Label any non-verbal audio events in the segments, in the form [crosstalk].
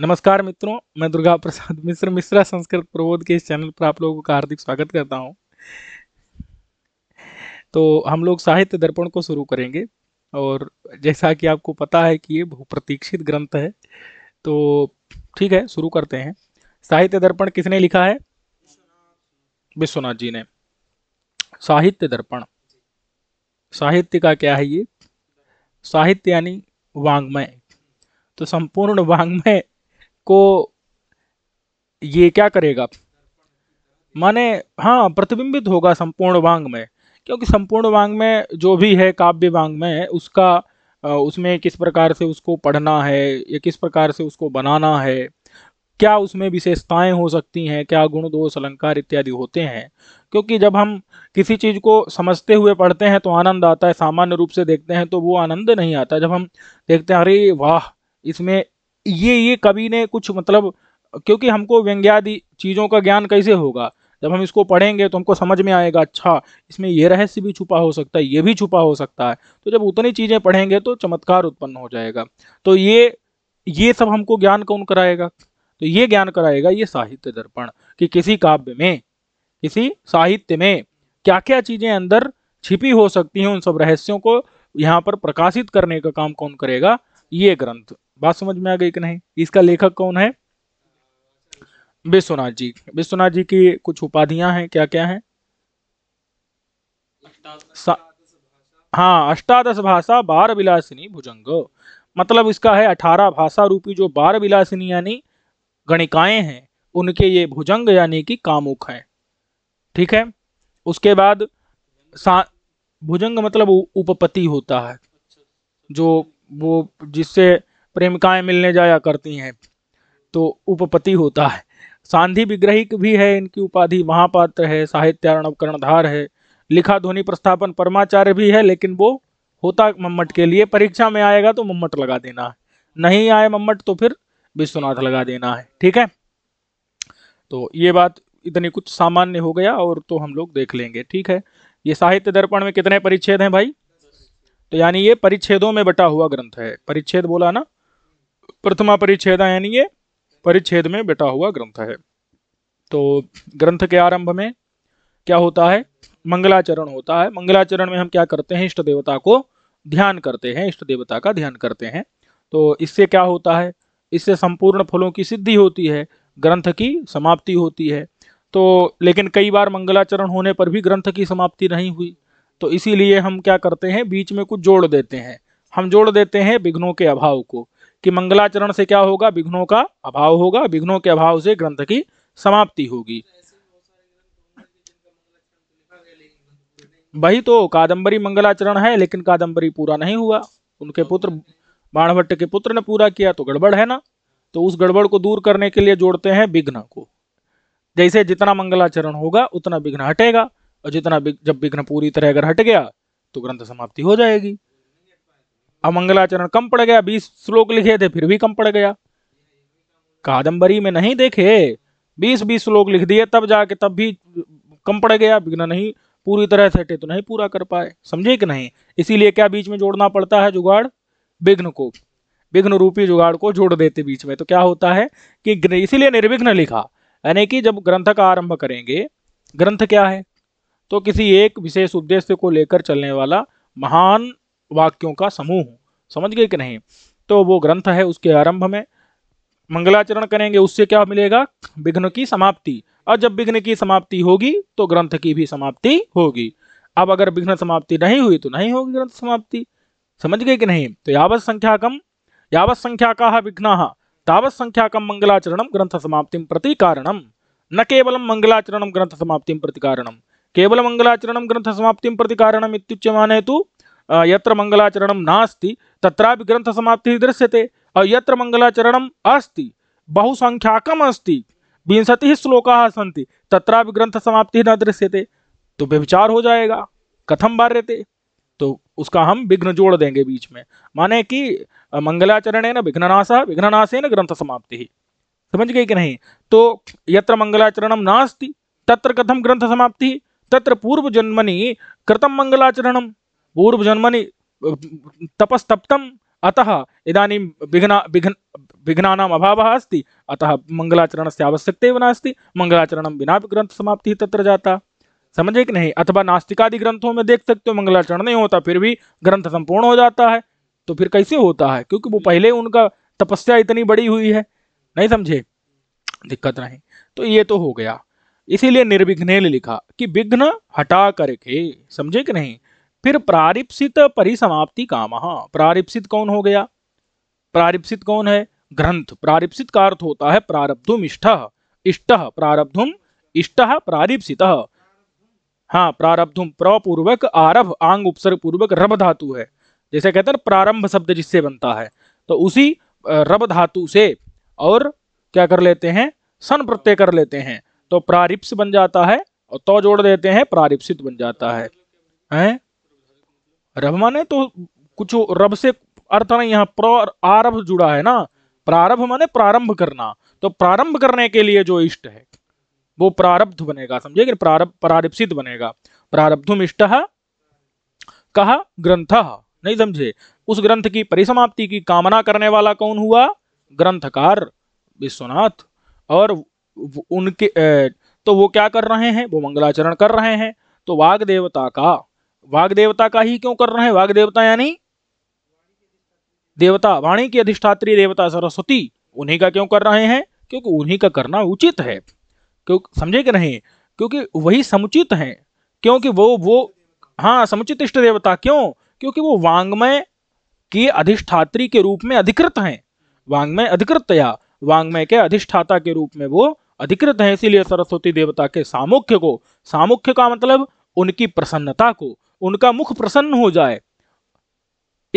नमस्कार मित्रों मैं दुर्गा प्रसाद मिश्र मिश्रा संस्कृत प्रबोध के इस चैनल पर आप लोगों का हार्दिक स्वागत करता हूं तो हम लोग साहित्य दर्पण को शुरू करेंगे और जैसा कि आपको पता है कि ये बहुप्रतीक्षित ग्रंथ है तो ठीक है शुरू करते हैं साहित्य दर्पण किसने लिखा है विश्वनाथ जी ने साहित्य दर्पण साहित्य का क्या है ये साहित्य यानी वांग्मय तो संपूर्ण वांग्मय को ये क्या करेगा माने हाँ प्रतिबिंबित होगा संपूर्ण वांग में क्योंकि संपूर्ण वांग में जो भी है काव्य वांग में उसका उसमें किस प्रकार से उसको पढ़ना है या किस प्रकार से उसको बनाना है क्या उसमें विशेषताएं हो सकती हैं क्या गुण दोष अलंकार इत्यादि होते हैं क्योंकि जब हम किसी चीज़ को समझते हुए पढ़ते हैं तो आनंद आता है सामान्य रूप से देखते हैं तो वो आनंद नहीं आता जब हम देखते हैं अरे वाह इसमें ये ये कवि ने कुछ मतलब क्योंकि हमको व्यंग्यादि चीज़ों का ज्ञान कैसे होगा जब हम इसको पढ़ेंगे तो हमको समझ में आएगा अच्छा इसमें यह रहस्य भी छुपा हो सकता है ये भी छुपा हो सकता है तो जब उतनी चीज़ें पढ़ेंगे तो चमत्कार उत्पन्न हो जाएगा तो ये ये सब हमको ज्ञान कौन कराएगा तो ये ज्ञान कराएगा ये साहित्य दर्पण कि किसी काव्य में किसी साहित्य में क्या क्या चीज़ें अंदर छिपी हो सकती हैं उन सब रहस्यों को यहाँ पर प्रकाशित करने का काम कौन करेगा ये ग्रंथ बात समझ में आ गई कि नहीं इसका लेखक कौन है विश्वनाथ जी विश्वनाथ जी की कुछ उपाधियां हैं क्या क्या हैं हाँ अष्टादश भाषा बार विलासिनी भुजंग मतलब इसका है अठारह भाषा रूपी जो बार विलासिनी यानी गणिकाएं हैं उनके ये भुजंग यानी कि कामुक है ठीक है उसके बाद भुजंग मतलब उपपति होता है जो वो जिससे प्रेमिकाएं मिलने जाया करती हैं तो उपपति होता है सांधि विग्रही भी है इनकी उपाधि महापात्र है साहित्यारण कर्णधार है लिखा ध्वनि प्रस्थापन परमाचार्य भी है लेकिन वो होता मम्मट के लिए परीक्षा में आएगा तो मम्मट लगा देना है नहीं आए मम्मट तो फिर विश्वनाथ लगा देना है ठीक है तो ये बात इतनी कुछ सामान्य हो गया और तो हम लोग देख लेंगे ठीक है ये साहित्य दर्पण में कितने परिच्छेद हैं भाई तो यानी ये परिच्छेदों में बटा हुआ ग्रंथ है परिच्छेद बोला ना प्रथमा परिच्छेद यानी ये परिच्छेद में बैठा हुआ ग्रंथ है तो ग्रंथ के आरंभ में क्या होता है मंगलाचरण होता है मंगलाचरण में हम क्या करते हैं इष्ट देवता को ध्यान करते हैं इष्ट देवता का ध्यान करते हैं तो इससे क्या होता है इससे संपूर्ण फलों की सिद्धि होती है ग्रंथ की समाप्ति होती है तो लेकिन कई बार मंगलाचरण होने पर भी ग्रंथ की समाप्ति नहीं हुई तो इसीलिए हम क्या करते हैं बीच में कुछ जोड़ देते हैं हम जोड़ देते हैं विघ्नों के अभाव को कि मंगलाचरण से क्या होगा विघ्नों का अभाव होगा विघ्नों के अभाव से ग्रंथ की समाप्ति होगी वही तो कादंबरी मंगलाचरण है लेकिन कादम्बरी पूरा नहीं हुआ उनके पुत्र बाणभट्ट के पुत्र ने पूरा किया तो गड़बड़ है ना तो उस गड़बड़ को दूर करने के लिए जोड़ते हैं विघ्न को जैसे जितना मंगलाचरण होगा उतना विघ्न हटेगा और जितना जब विघ्न पूरी तरह अगर हट गया तो ग्रंथ समाप्ति हो जाएगी अमंगलाचरण कम पड़ गया बीस श्लोक लिखे थे फिर भी कम पड़ गया कादंबरी में नहीं देखे बीस बीस श्लोक लिख दिए तब जाके तब भी कम पड़ गया बिना नहीं पूरी तरह से तो नहीं पूरा कर पाए समझे कि नहीं इसीलिए क्या बीच में जोड़ना पड़ता है जुगाड़ विघ्न को विघ्न रूपी जुगाड़ को जोड़ देते बीच में तो क्या होता है कि इसीलिए निर्विघ्न लिखा यानी कि जब ग्रंथ का आरंभ करेंगे ग्रंथ क्या है तो किसी एक विशेष उद्देश्य को लेकर चलने वाला महान वाक्यों का समूह समझ गए कि नहीं तो वो ग्रंथ है उसके आरंभ में मंगलाचरण करेंगे उससे क्या मिलेगा विघ्न की समाप्ति और जब विघ्न की समाप्ति होगी तो ग्रंथ की भी समाप्ति होगी अब अगर विघ्न समाप्ति नहीं हुई तो नहीं होगी ग्रंथ समाप्ति समझ गए कि नहीं तो यावत संख्याकम यावत संख्याका विघ्ना तावत संख्याकम मंगलाचरण ग्रंथ समाप्ति प्रति कारणम न केवल मंगलाचरण ग्रंथ समाप्ति प्रति कारणम केवल मंगलाचरण ग्रंथ समाप्ति प्रति कारणम इत्युच्यमाने तो यत्र मंगलाचरण नास्ति तत्रापि ग्रन्थसमाप्तिः दृश्यते यत्र मंगलाचरण अस्ति बहुसंख्याक अस्ति विंशतिः श्लोका सन्ति ग्रंथ समाप्ति न दृश्यते तो विचार हो जाएगा कथम बार्यते तो उसका हम विघ्न जोड़ देंगे बीच में माने कि मंगलाचरण ना विघ्ननाश ना ग्रंथ समाप्ति समझ गए कि नहीं तो यत्र मंगलाचरण नास्ति तत्र कथम ग्रंथ समाप्ति तत्र पूर्व जन्मनि कृतम मंगलाचरणम पूर्व पूर्वजन्मनि तपस्तप्तम अतः इदानीं विघ्ना विघ्न विघ्नानाम् अभावः अस्ति अतः मङ्गलाचरणस्य आवश्यकता एव नास्ति मङ्गलाचरणं बिना ग्रंथसमाप्तिः तत्र जाता समझे कि नहीं अथवा नास्तिकादि ग्रंथों में देख सकते हो मंगलाचरण नहीं होता फिर भी ग्रंथ संपूर्ण हो जाता है तो फिर कैसे होता है क्योंकि वो पहले उनका तपस्या इतनी बड़ी हुई है नहीं समझे दिक्कत नहीं तो ये तो हो गया इसीलिए निर्विघ्ने लिखा कि विघ्न हटा करके समझे कि नहीं फिर प्रारिप्सित परिसमाप्ति काम प्रारिप्सित कौन हो गया प्रारिप्सित कौन है ग्रंथ प्रारिप्सित का अर्थ होता है प्रारब्धुम इष्ट इष्ट प्रारब्धुम इष्ट प्रारिप्सित हाँ प्रारब्धुम प्रपूर्वक आरभ आंग उपसर्ग पूर्वक रब धातु है जैसे कहते हैं प्रारंभ शब्द जिससे बनता है तो उसी रब धातु से और क्या कर लेते हैं सन प्रत्यय कर लेते हैं तो प्रारिप्स बन जाता है और तो जोड़ देते हैं प्रारिप्सित बन जाता है हैं रब माने तो कुछ रब से अर्थ नहीं यहाँ प्र आरभ जुड़ा है ना प्रारंभ माने प्रारंभ करना तो प्रारंभ करने के लिए जो इष्ट है वो प्रारब्ध बनेगा समझे प्रारब्ध प्रारिप्सित बनेगा प्रारब्धुम इष्ट कहा ग्रंथ नहीं समझे उस ग्रंथ की परिसमाप्ति की कामना करने वाला कौन हुआ ग्रंथकार विश्वनाथ और उनके तो वो क्या कर रहे हैं वो मंगलाचरण कर रहे हैं तो वाग देवता का वाग देवता का ही क्यों कर रहे हैं वाग देवता यानी देवता वाणी की अधिष्ठात्री देवता सरस्वती उन्हीं का क्यों कर रहे हैं क्योंकि उन्हीं का करना उचित है क्यों समझे कि नहीं क्योंकि वही समुचित हैं क्योंकि वो वो हाँ समुचित इष्ट देवता क्यों क्योंकि वो वांग्मय की अधिष्ठात्री के रूप में अधिकृत हैं वांग्मय अधिकृत या वांग्मय के अधिष्ठाता के रूप में वो अधिकृत हैं इसीलिए सरस्वती देवता के सामुख्य को सामुख्य का मतलब उनकी प्रसन्नता को उनका मुख प्रसन्न हो जाए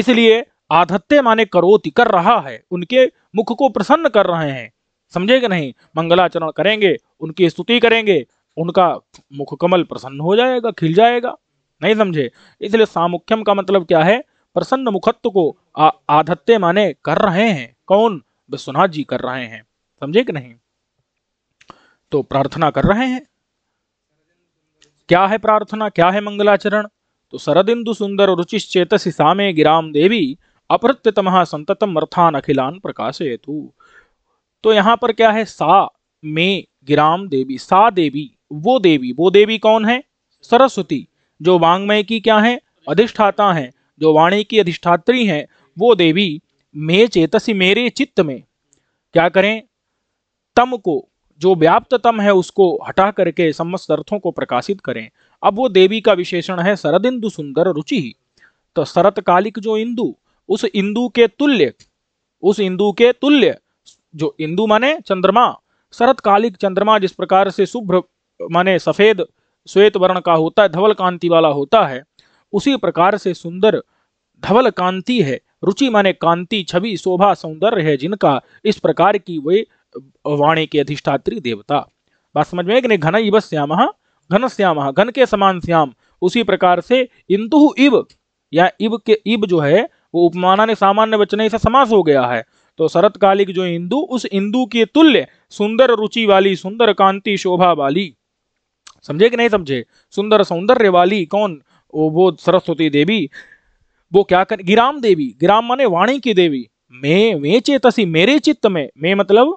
इसलिए आधत्य माने करोति कर रहा है उनके मुख को प्रसन्न कर रहे हैं समझे कि नहीं मंगलाचरण करेंगे उनकी स्तुति करेंगे उनका मुख कमल प्रसन्न हो जाएगा खिल जाएगा नहीं समझे इसलिए सामुख्यम का मतलब क्या है प्रसन्न मुखत्व को आ, आधत्य माने कर रहे हैं कौन विश्वनाथ जी कर रहे हैं समझे कि नहीं तो प्रार्थना कर रहे हैं क्या है प्रार्थना क्या है मंगलाचरण तो सरदिंदु सुंदर रुचिश्चेतसि सामे गिराम देवी अपृत्यतम संततम अर्थान अखिलान प्रकाशयतु तो यहाँ पर क्या है सा मे गिराम देवी सा देवी वो देवी वो देवी कौन है सरस्वती जो वांग्मय की क्या है अधिष्ठाता है जो वाणी की अधिष्ठात्री है वो देवी मे चेतसी मेरे चित्त में क्या करें तम को जो व्याप्त तम है उसको हटा करके समस्त अर्थों को प्रकाशित करें अब वो देवी का विशेषण है शरद इंदु सुंदर रुचि ही तो शरतकालिक जो इंदु उस इंदु के तुल्य उस इंदु के तुल्य जो इंदु माने चंद्रमा शरतकालिक चंद्रमा जिस प्रकार से शुभ्र माने सफेद श्वेत वर्ण का होता है धवल कांति वाला होता है उसी प्रकार से सुंदर धवल कांति है रुचि माने कांति छवि शोभा सौंदर्य है जिनका इस प्रकार की वे वाणी के अधिष्ठात्री देवता बात समझ में कि नहीं घन इव श्याम घन श्याम घन के समान श्याम उसी प्रकार से इंतु इव या इब के इब जो है वो उपमाना ने सामान्य वचने से समास हो गया है तो शरतकालिक जो इंदु उस इंदु के तुल्य सुंदर रुचि वाली सुंदर कांति शोभा वाली समझे कि नहीं समझे सुंदर सौंदर्य वाली कौन वो सरस्वती देवी वो क्या कर गिराम देवी गिराम माने वाणी की देवी मैं वे चेतसी मेरे चित्त में मैं मतलब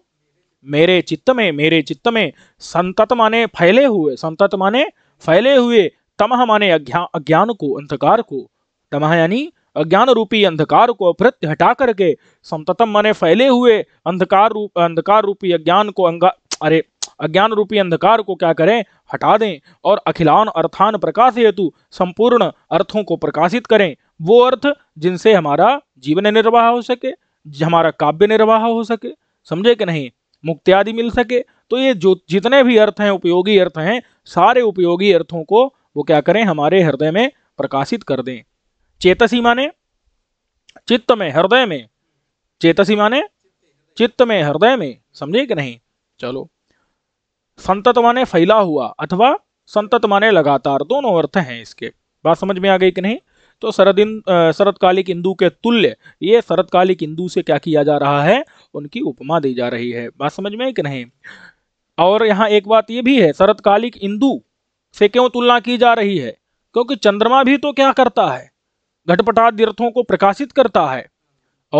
मेरे चित्त में मेरे चित्त में संतत माने फैले हुए संतत माने फैले हुए तमह माने अज्ञान को अंधकार को तमह यानी अज्ञान रूपी अंधकार को अपृत्य हटा करके संततम माने फैले हुए अंधकार रूप अंधकार रूपी अज्ञान को अंगा अरे अज्ञान रूपी अंधकार को क्या करें हटा दें और अखिलान अर्थान प्रकाश हेतु संपूर्ण अर्थों को प्रकाशित करें वो अर्थ जिनसे हमारा जीवन निर्वाह हो सके हमारा काव्य निर्वाह हो सके समझे कि नहीं मुक्ति आदि मिल सके तो ये जो जितने भी अर्थ हैं उपयोगी अर्थ हैं सारे उपयोगी अर्थों को वो क्या करें हमारे हृदय में प्रकाशित कर दें चेतसी माने चित्त में हृदय में चेतसी माने चित्त में हृदय में समझे कि नहीं चलो संतत माने फैला हुआ अथवा संतत माने लगातार दोनों अर्थ हैं इसके बात समझ में आ गई कि नहीं तो शरदिन शरतकालिक इंदु के तुल्य ये शरतकालिक इंदु से क्या किया जा रहा है उनकी उपमा दी जा रही है बात समझ में कि नहीं और यहाँ एक बात ये भी है शरतकालिक इंदु से क्यों तुलना की जा रही है क्योंकि चंद्रमा भी तो क्या करता है घटपटाद को प्रकाशित करता है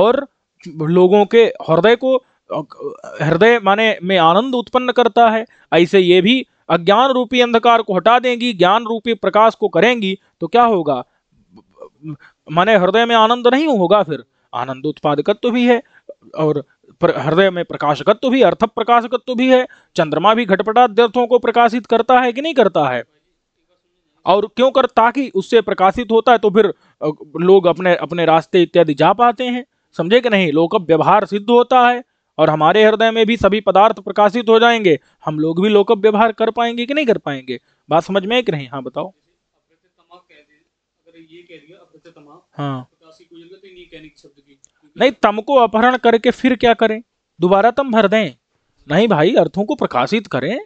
और लोगों के हृदय को हृदय माने में आनंद उत्पन्न करता है ऐसे ये भी अज्ञान रूपी अंधकार को हटा देंगी ज्ञान रूपी प्रकाश को करेंगी तो क्या होगा माने हृदय में आनंद नहीं होगा फिर आनंद उत्पादकत्व भी है और हृदय में प्रकाशकत्व भी अर्थ प्रकाशकत्व भी है चंद्रमा भी घटपटाध्यर्थों को प्रकाशित करता है कि नहीं करता है और क्यों कर ताकि उससे प्रकाशित होता है तो फिर लोग अपने अपने रास्ते इत्यादि जा पाते हैं समझे कि नहीं लोक व्यवहार सिद्ध होता है और हमारे हृदय में भी सभी पदार्थ प्रकाशित हो जाएंगे हम लोग भी लोक व्यवहार कर पाएंगे कि नहीं कर पाएंगे बात समझ में एक नहीं हाँ बताओ हाँ तो नहीं तम को अपहरण करके फिर क्या करें दोबारा तम भर दें नहीं भाई अर्थों को प्रकाशित करें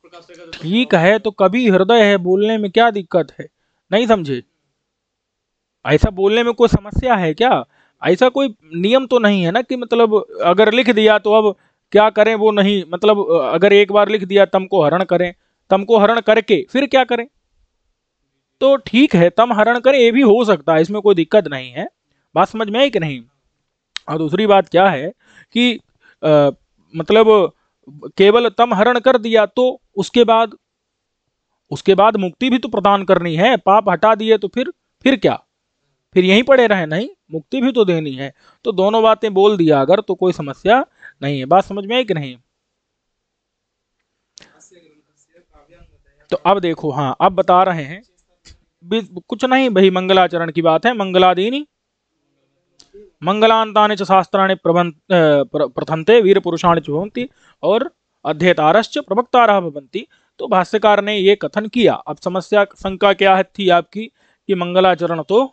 तो तो ठीक है तो कभी हृदय है बोलने में क्या दिक्कत है नहीं समझे ऐसा बोलने में कोई समस्या है क्या ऐसा कोई नियम तो नहीं है ना कि मतलब अगर लिख दिया तो अब क्या करें वो नहीं मतलब अगर एक बार लिख दिया तम को हरण करें तम को हरण करके फिर क्या करें तो ठीक है तम हरण करें ये भी हो सकता है इसमें कोई दिक्कत नहीं है बात समझ में आई कि नहीं और दूसरी बात क्या है कि आ, मतलब केवल तम हरण कर दिया तो उसके बाद उसके बाद मुक्ति भी तो प्रदान करनी है पाप हटा दिए तो फिर फिर क्या फिर यहीं पड़े रहे नहीं मुक्ति भी तो देनी है तो दोनों बातें बोल दिया अगर तो कोई समस्या नहीं है बात समझ में आई कि नहीं तो अब देखो हाँ अब बता रहे हैं कुछ नहीं भाई मंगलाचरण की बात है मंगलादीनी मंगलांता च शास्त्राणी प्रथंते वीर पुरुषाण चुभवंती और अध्येतारश्च प्रवक्तारः भवंती तो भाष्यकार ने ये कथन किया अब समस्या शंका क्या है थी आपकी कि मंगलाचरण तो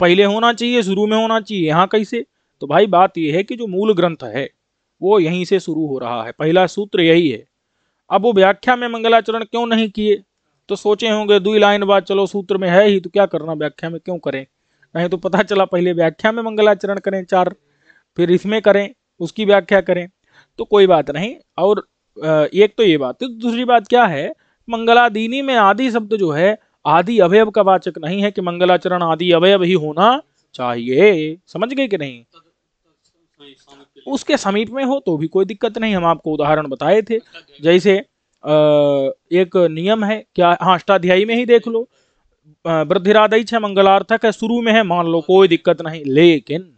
पहले होना चाहिए शुरू में होना चाहिए यहाँ कैसे तो भाई बात यह है कि जो मूल ग्रंथ है वो यहीं से शुरू हो रहा है पहला सूत्र यही है अब वो व्याख्या में मंगलाचरण क्यों नहीं किए तो सोचे होंगे दुई लाइन बाद चलो सूत्र में है ही तो क्या करना व्याख्या में क्यों करें नहीं तो पता चला पहले व्याख्या में मंगलाचरण करें चार फिर इसमें करें उसकी व्याख्या करें तो कोई बात नहीं और एक तो ये बात तो दूसरी बात क्या है मंगलादीनी में आदि शब्द जो है आदि अवयव का वाचक नहीं है कि मंगलाचरण आदि अवयव ही होना चाहिए समझ गए कि नहीं उसके समीप में हो तो भी कोई दिक्कत नहीं हम आपको उदाहरण बताए थे जैसे एक नियम है क्या हाँ अष्टाध्यायी में ही देख लो वृद्धिरादयी मंगलार्थक है शुरू में है मान लो कोई दिक्कत नहीं लेकिन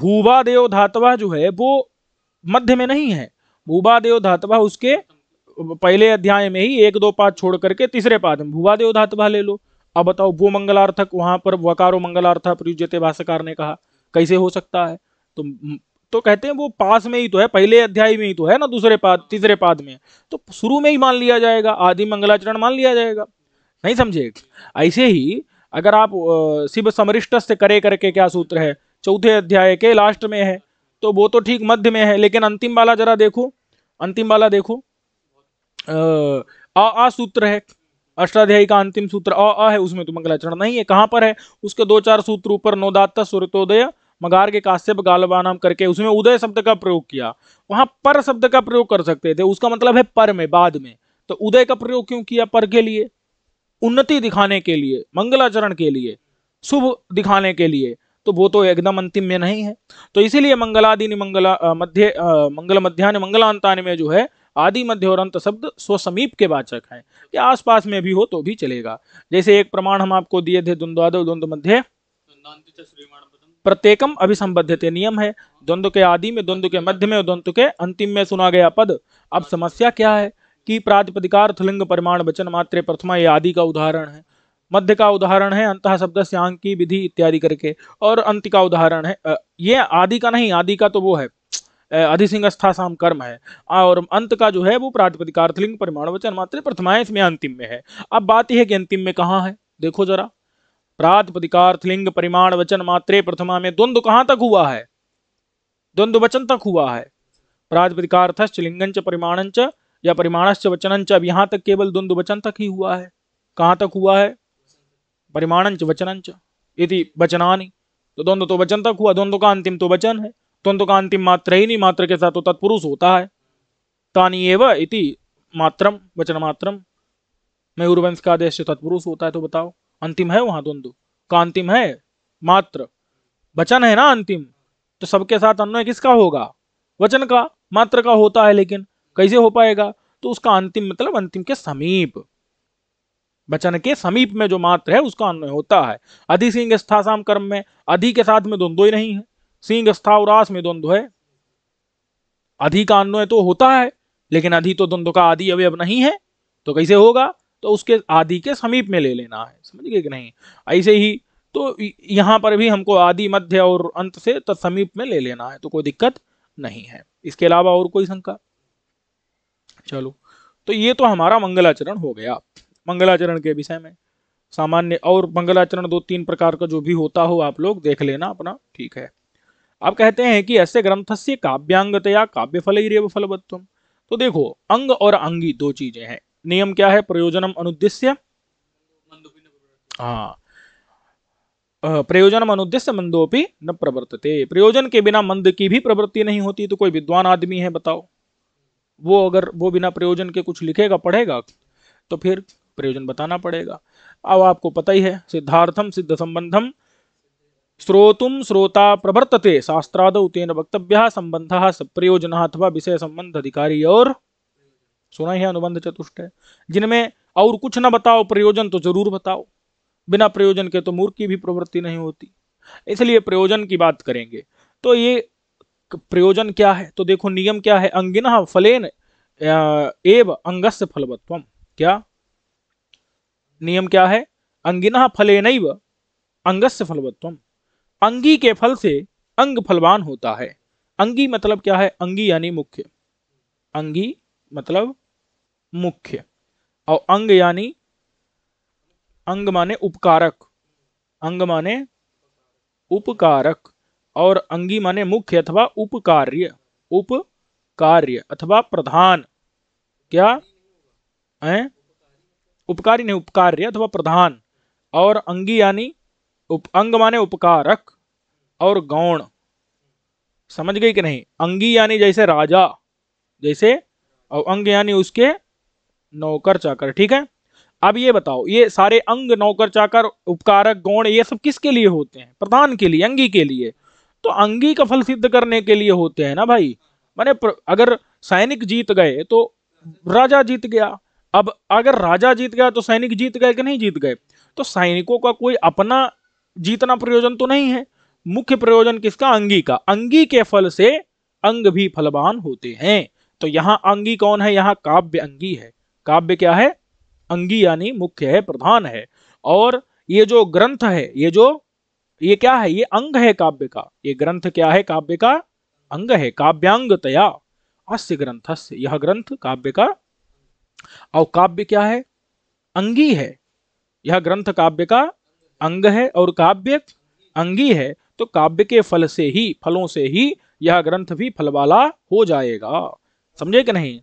भूबा देव धातवा जो है वो मध्य में नहीं है भूबा देव धातवा उसके पहले अध्याय में ही एक दो पाद छोड़ करके तीसरे पाद में भूबा देव धातवा ले लो अब बताओ वो मंगलार्थक वहां पर वकारो मंगलार्थ प्रयुजते भाषाकार ने कहा कैसे हो सकता है तो तो कहते हैं वो पास में ही तो है पहले अध्याय में ही तो है ना दूसरे पाद तीसरे पाद में तो शुरू में ही मान लिया जाएगा आदि मंगलाचरण मान लिया जाएगा नहीं समझे ऐसे ही अगर आप शिव समरिष्ट से करे करके क्या सूत्र है चौथे अध्याय के लास्ट में है तो वो तो ठीक मध्य में है लेकिन अंतिम वाला जरा देखो अंतिम वाला देखो अ आ सूत्र है अष्टाध्यायी का अंतिम सूत्र अ अ है उसमें तो मंगलाचरण नहीं है कहाँ पर है उसके दो चार सूत्र ऊपर नोदात्ता सूर्योदय मगार के काश्यप गालवानाम करके उसमें उदय शब्द का प्रयोग किया वहां पर शब्द का प्रयोग कर सकते थे उसका मतलब है पर में बाद में तो उदय का प्रयोग क्यों किया पर के लिए उन्नति दिखाने के लिए मंगलाचरण के लिए शुभ दिखाने के लिए तो वो तो एकदम अंतिम में नहीं है तो इसीलिए मंगलादिन मंगला मध्य मंगल मध्यान्ह मंगलांतान में जो है आदि मध्य और अंत शब्द स्व समीप के वाचक है कि आसपास में भी हो तो भी चलेगा जैसे एक प्रमाण हम आपको दिए थे द्वंद्वादो द्वंद्व मध्य प्रत्येकम अभिसंबद्ध नियम है द्वंद्व के आदि में द्वंद्व के मध्य में और द्वंद्व के अंतिम में सुना गया पद अब समस्या क्या है कि प्रातिपदिकार्थ लिंग परिमाण वचन मात्र प्रथमा ये आदि का उदाहरण है मध्य का उदाहरण है अंत शब्द श्यांग की विधि इत्यादि करके और अंत का उदाहरण है ये आदि का नहीं आदि का तो वो है स्था साम कर्म है और अंत का जो है वो प्रातिपदिकार्थ लिंग परिमाण वचन मात्र प्रथमा इसमें अंतिम में है अब बात यह है कि अंतिम में कहाँ है देखो जरा प्रातपदिकार्थलिंग परिमाण वचन मात्रे प्रथमा में द्वंद्व कहां तक हुआ है द्वंद्व वचन तक हुआ है प्रातपदिकार्थश्च लिंगंच परिमाणंच या परिमाणश्च वचनंच अब यहां तक केवल द्वंद्व वचन तक ही हुआ है कहां तक हुआ है परिमाणंच वचनंच यदि वचनानि तो द्वंद्व तो वचन तक हुआ द्वंद्व का अंतिम तो वचन है द्वंद्व का अंतिम मात्र ही नहीं मात्र के साथ तो तत्पुरुष होता है तानी एव इति मात्रम वचन मात्रम मयूरवंश का आदेश तत्पुरुष होता है तो बताओ अंतिम है वहां द्वंद्व का अंतिम है मात्र वचन है ना अंतिम तो सबके साथ अन्वय किसका होगा वचन का मात्र का होता है लेकिन कैसे हो पाएगा तो उसका अंतिम मतलब अंतिम के समीप वचन के समीप में जो मात्र है उसका अन्वय होता है अधि सिंह स्था साम कर्म में अधि के साथ में द्वंद्व ही नहीं है सिंह स्था आस में द्वंद्व है अधि का अन्वय तो होता है लेकिन अधि तो द्वंद्व का आदि अवयव नहीं है तो कैसे होगा तो उसके आदि के समीप में ले लेना है समझ गए कि नहीं ऐसे ही तो यहाँ पर भी हमको आदि मध्य और अंत से तत्समीप तो में ले लेना है तो कोई दिक्कत नहीं है इसके अलावा और कोई शंका चलो तो ये तो हमारा मंगलाचरण हो गया मंगलाचरण के विषय में सामान्य और मंगलाचरण दो तीन प्रकार का जो भी होता हो आप लोग देख लेना अपना ठीक है आप कहते हैं कि ऐसे ग्रंथ से काव्यांगतया काव्य फल ही तो देखो अंग और अंगी दो चीजें हैं नियम क्या है प्रयोजनम अनुद्देश्य हाँ प्रयोजन अनुद्देश्य मंदोपी न प्रवर्तते प्रयोजन के बिना मंद की भी प्रवृत्ति नहीं होती तो कोई विद्वान आदमी है बताओ वो अगर वो बिना प्रयोजन के कुछ लिखेगा पढ़ेगा तो फिर प्रयोजन बताना पड़ेगा अब आपको पता ही है सिद्धार्थम सिद्ध संबंधम स्रोतुम श्रोता प्रवर्तते शास्त्राद तेन वक्तव्य संबंध प्रयोजन अथवा विषय संबंध अधिकारी और सुना ही अनुबंध चतुष्ट है जिनमें और कुछ ना बताओ प्रयोजन तो जरूर बताओ बिना प्रयोजन के तो मूर्ख की भी प्रवृत्ति नहीं होती इसलिए प्रयोजन की बात करेंगे तो ये प्रयोजन क्या है तो देखो नियम क्या है अंगिना फलेन एव अंगस्य फलवत्व क्या नियम क्या है अंगिना फलेन अंगस्य फलवत्व अंगी के फल से अंग फलवान होता है अंगी मतलब क्या है अंगी यानी मुख्य अंगी मतलब मुख्य और अंग यानी अंग माने उपकारक अंग माने उपकारक और अंगी माने मुख्य अथवा उपकार्य कार्य अथवा प्रधान क्या है उपकारी नहीं उपकार्य अथवा प्रधान और अंगी यानी उप अंग माने उपकारक और गौण समझ गई कि नहीं अंगी यानी जैसे राजा जैसे और अंग यानी उसके नौकर चाकर ठीक है अब ये बताओ ये सारे अंग नौकर चाकर उपकारक गौण ये सब किसके लिए होते हैं प्रधान के लिए अंगी के लिए तो अंगी का फल सिद्ध करने के लिए होते हैं ना भाई मैंने अगर सैनिक जीत गए तो राजा जीत गया अब अगर राजा जीत गया तो सैनिक जीत गए कि नहीं जीत गए तो सैनिकों का कोई अपना जीतना प्रयोजन तो नहीं है मुख्य प्रयोजन किसका अंगी का अंगी के फल से अंग भी फलवान होते हैं तो यहां अंगी कौन है यहाँ काव्य अंगी है काव्य क्या है अंगी यानी मुख्य है प्रधान है और ये जो ग्रंथ है ये जो ये क्या है ये अंग है काव्य का ये ग्रंथ क्या है काव्य का अंग है तया अस्य ग्रंथस्य यह ग्रंथ काव्य का और काव्य क्या है अंगी है यह ग्रंथ काव्य का अंग है और काव्य अंगी है तो काव्य के फल से ही फलों से ही यह ग्रंथ भी फल वाला हो जाएगा समझे कि नहीं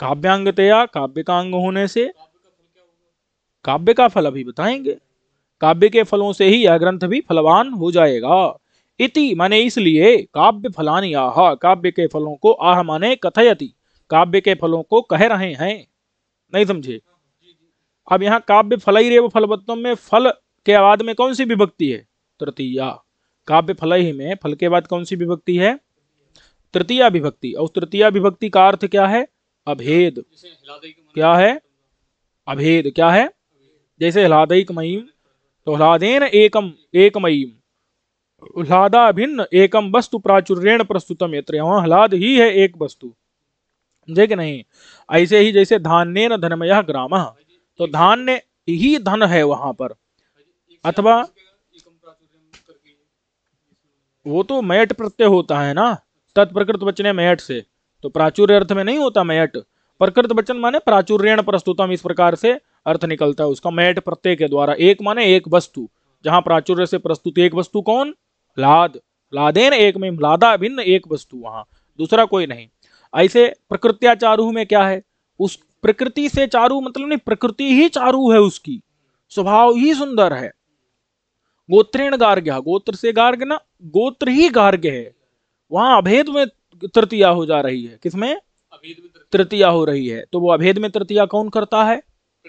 काव्यांगतया काव्य का अंग होने से काव्य का फल अभी बताएंगे काव्य के फलों से ही यह ग्रंथ भी फलवान हो जाएगा इति माने इसलिए काव्य फलानी आह काव्य के फलों को आह माने कथयति काव्य के फलों को कह रहे हैं नहीं समझे अब यहाँ काव्य फल ही रेव फलवत्तम में फल के बाद में कौन सी विभक्ति है तृतीया काव्य फल ही में फल के बाद कौन सी विभक्ति है तृतीय विभक्ति और तृतीय विभक्ति का अर्थ क्या है अभेद क्या है अभेद क्या है जैसे हलादयिक मयीम तो हलादेन एकम एकमयीम हलादा भिन्न एकम वस्तु प्राचुर्यण प्रस्तुतम यत्र वहां हलाद ही है एक वस्तु समझे कि नहीं ऐसे ही जैसे धान्य न धनमय ग्राम तो धान्य ही धन है वहां पर अथवा वो तो मैट प्रत्यय होता है ना तत्प्रकृत वचने मैट से तो प्राचुर्य अर्थ में नहीं होता मैट प्रकृत वचन माने प्राचुर्यण प्रस्तुतम इस प्रकार से अर्थ निकलता है उसका मैट प्रत्यय के द्वारा एक माने एक वस्तु जहां प्राचुर्य से प्रस्तुत एक वस्तु कौन लाद लादेन एक में लादा भिन्न एक वस्तु वहां दूसरा कोई नहीं ऐसे प्रकृत्या चारू में क्या है उस प्रकृति से चारू मतलब नहीं प्रकृति ही चारू है उसकी स्वभाव ही सुंदर है गोत्रेण गार्ग्य गोत्र से गार्ग ना गोत्र ही गार्ग्य है वहां अभेद में तृतीया हो जा रही है किसमें तृतीया हो रही है तो वो अभेद में तृतीया कौन करता है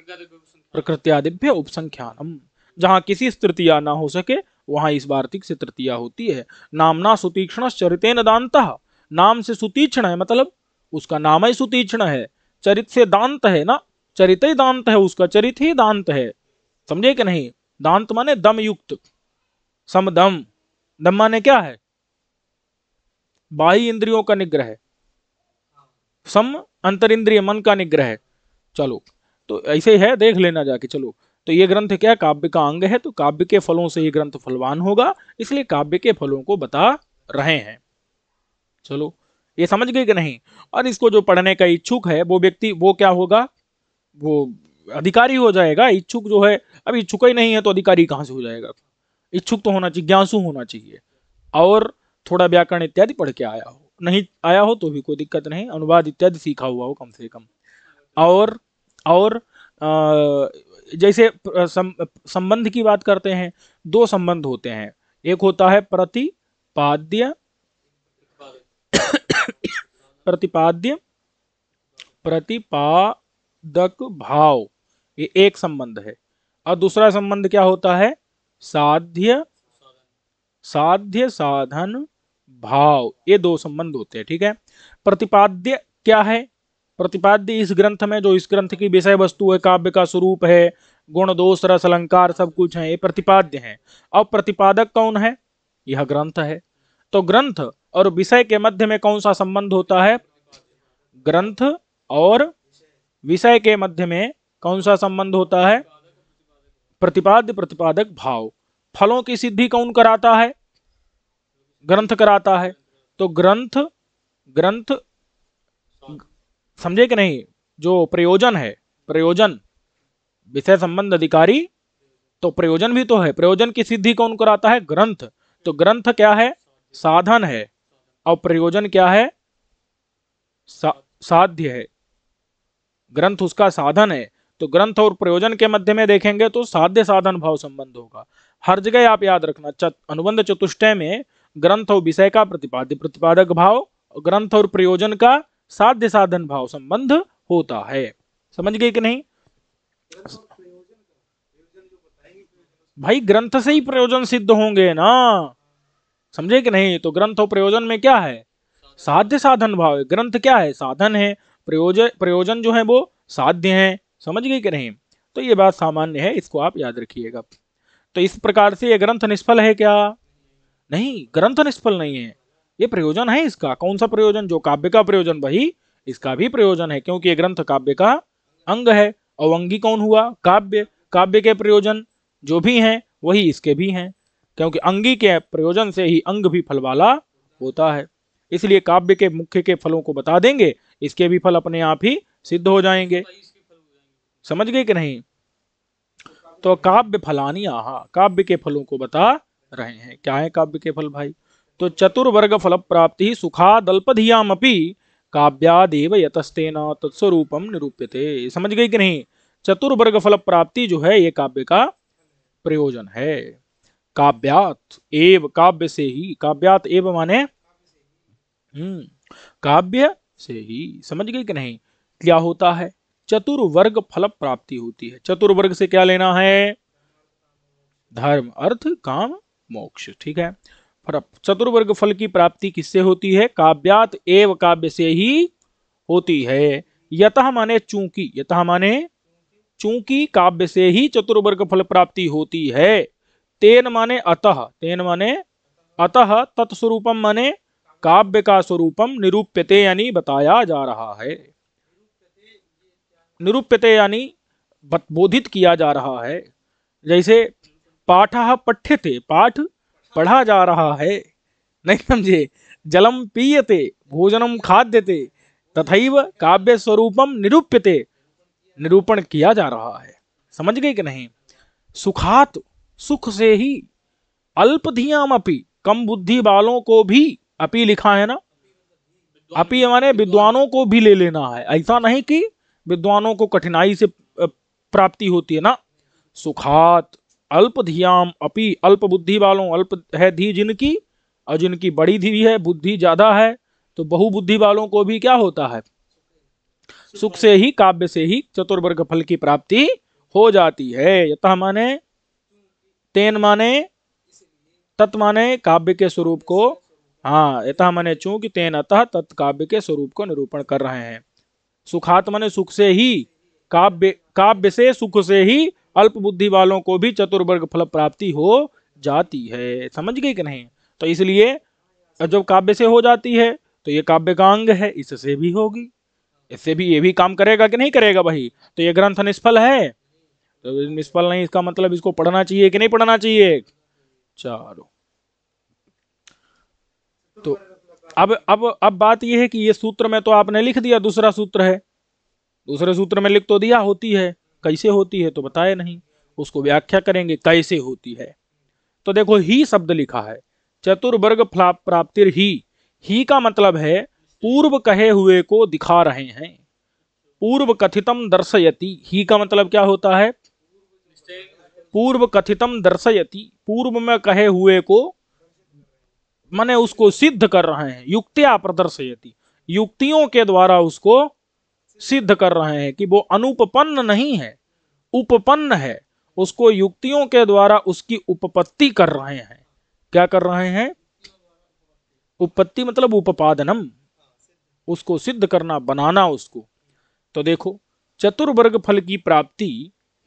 प्रकृत्यादिभ्य उपसंख्यानम जहां किसी तृतीया ना हो सके वहां इस वार्तिक से तृतीया होती है नामना सुतीक्षण चरितेन दांत नाम से सुतीक्षण है मतलब उसका नाम ही सुतीक्षण है चरित से दांत है ना चरित ही दांत है उसका चरित ही दांत है समझे कि नहीं दांत माने दम युक्त समदम दम माने क्या है बाह्य इंद्रियों का निग्रह सम अंतर इंद्रिय मन का निग्रह चलो तो ऐसे है देख लेना जाके चलो तो ये ग्रंथ क्या काव्य का अंग है तो काव्य के फलों से ये ग्रंथ फलवान होगा इसलिए काव्य के फलों को बता रहे हैं चलो ये समझ गए कि नहीं और इसको जो पढ़ने का इच्छुक है वो व्यक्ति वो क्या होगा वो अधिकारी हो जाएगा इच्छुक जो है अब इच्छुक ही नहीं है तो अधिकारी कहां से हो जाएगा इच्छुक तो होना चाहिए ज्ञासु होना चाहिए और थोड़ा व्याकरण इत्यादि पढ़ के आया हो नहीं आया हो तो भी कोई दिक्कत नहीं अनुवाद इत्यादि सीखा हुआ हो कम से कम और और जैसे संबंध की बात करते हैं दो संबंध होते हैं एक होता है प्रतिपाद्य प्रतिपाद्य प्रतिपादक भाव ये एक संबंध है और दूसरा संबंध क्या होता है साध्य साध्य साधन भाव ये दो संबंध होते हैं ठीक है प्रतिपाद्य क्या है प्रतिपाद्य इस ग्रंथ में जो इस ग्रंथ की विषय वस्तु है काव्य का स्वरूप है गुण दोष रस अलंकार सब कुछ है ये प्रतिपाद्य है अब प्रतिपादक कौन है यह ग्रंथ है तो ग्रंथ और विषय के मध्य में कौन सा संबंध होता है ग्रंथ और विषय के मध्य में कौन सा संबंध होता है प्रतिपाद्य प्रतिपादक भाव फलों की सिद्धि कौन कराता है ग्रंथ कराता है तो ग्रंथ ग्रंथ समझे कि नहीं जो प्रयोजन है प्रयोजन विषय संबंध अधिकारी तो प्रयोजन भी तो है प्रयोजन की सिद्धि कौन कराता है ग्रंथ तो ग्रंथ क्या है साधन है और प्रयोजन क्या है सा, साध्य है ग्रंथ उसका साधन है तो ग्रंथ और प्रयोजन के मध्य में देखेंगे तो साध्य साधन भाव संबंध होगा हर जगह आप याद रखना अनुबंध चतुष्टय में ग्रंथ और विषय का प्रतिपाद्य प्रतिपादक भाव ग्रंथ और प्रयोजन का साध्य साधन भाव संबंध होता है समझ गए कि नहीं भाई ग्रंथ से ही प्रयोजन सिद्ध होंगे ना समझे कि नहीं तो ग्रंथ और प्रयोजन में क्या है साध्य साधन भाव है ग्रंथ क्या है साधन है प्रयोजन प्रयोजन जो है वो साध्य है समझ गए कि नहीं तो ये बात सामान्य है इसको आप याद रखिएगा तो इस प्रकार से ये ग्रंथ निष्फल है क्या नहीं ग्रंथ निष्फल नहीं है ये प्रयोजन है इसका कौन सा प्रयोजन जो काव्य का प्रयोजन वही इसका भी प्रयोजन है क्योंकि ये ग्रंथ काव्य का अंग है अंगी कौन हुआ काव्य काव्य के प्रयोजन जो भी हैं वही इसके भी हैं क्योंकि अंगी के प्रयोजन से ही अंग भी फल वाला होता है इसलिए काव्य के मुख्य के फलों को बता देंगे इसके भी फल अपने आप ही सिद्ध हो जाएंगे समझ गए कि नहीं तो काव्य फलानी आहा काव्य के फलों को बता रहे हैं क्या है काव्य के फल भाई तो चतुर्वर्ग फल प्राप्ति सुखादल्पधियामपि काव्यादेव यतस्तेना तत्स्वरूपम निरूप्यते समझ गई कि नहीं चतुर्वर्ग फल प्राप्ति जो है ये काव्य का प्रयोजन है काव्यात एव काव्य से ही काव्यात एव माने हम्म काव्य से ही समझ गई कि नहीं क्या होता है चतुर्वर्ग फल प्राप्ति होती है चतुर्वर्ग से क्या लेना है धर्म अर्थ काम मोक्ष ठीक है चतुर्वर्ग फल की प्राप्ति किससे होती है काव्यात एव काव्य से ही होती है यतः माने चूंकि यतः माने चूंकि काव्य से ही चतुर्वर्ग फल प्राप्ति होती है तेन माने अतः तेन माने अतः तत्स्वरूपम माने काव्य का स्वरूपम निरूप्यते यानी बताया जा रहा है निरूप्यते यानी बोधित किया जा रहा है जैसे पाठ पठ्य थे पाठ पढ़ा जा रहा है नहीं समझे जलम पीयते भोजनम खाद्यते तथैव काव्य स्वरूपम निरूप्यते निरूपण किया जा रहा है समझ गए कि नहीं सुखात सुख से ही अल्पधियाम अपी कम बुद्धि वालों को भी अपी लिखा है ना अपी माने विद्वानों को भी ले लेना है ऐसा नहीं कि विद्वानों को कठिनाई से प्राप्ति होती है ना सुखात अल्प धियाम अपि अल्प बुद्धि वालों अल्प है धी जिनकी और जिनकी बड़ी धी है बुद्धि ज्यादा है तो बहुबुद्धि वालों को भी क्या होता है सुख से ही काव्य से ही चतुर्वर्ग फल की प्राप्ति हो जाती है यथा माने तेन माने तत् माने काव्य के स्वरूप को हाँ यथा माने चूंकि तेन अतः तत्काव्य के स्वरूप को निरूपण कर रहे हैं सुखात्मा ने सुख से ही काव्य काव्य से सुख से ही अल्प बुद्धि वालों को भी चतुर्वर्ग फल प्राप्ति हो जाती है समझ गए कि नहीं तो इसलिए जब काव्य से हो जाती है तो ये काव्य का अंग है इससे भी होगी इससे भी ये भी काम करेगा कि नहीं करेगा भाई तो ये ग्रंथ निष्फल है तो निष्फल नहीं इसका मतलब इसको पढ़ना चाहिए कि नहीं पढ़ना चाहिए चारो तो अब अब अब बात यह है कि ये सूत्र में तो आपने लिख दिया दूसरा सूत्र है दूसरे सूत्र में लिख तो दिया होती है कैसे होती है तो बताए नहीं उसको व्याख्या करेंगे कैसे होती है तो देखो ही शब्द लिखा है चतुर्वर्ग प्राप्तिर ही ही का मतलब है पूर्व कहे हुए को दिखा रहे हैं पूर्व कथितम दर्शयति ही का मतलब क्या होता है पूर्व कथितम दर्शयति पूर्व में कहे हुए को मैने उसको सिद्ध कर रहे हैं युक्तिया प्रदर्शयति युक्तियों के द्वारा उसको सिद्ध कर रहे हैं कि वो अनुपपन्न नहीं है उपपन्न है उसको युक्तियों के द्वारा उसकी उपपत्ति कर रहे हैं क्या कर रहे हैं उपपत्ति मतलब उपपादनम उसको सिद्ध करना बनाना उसको तो देखो चतुर्वर्ग फल की प्राप्ति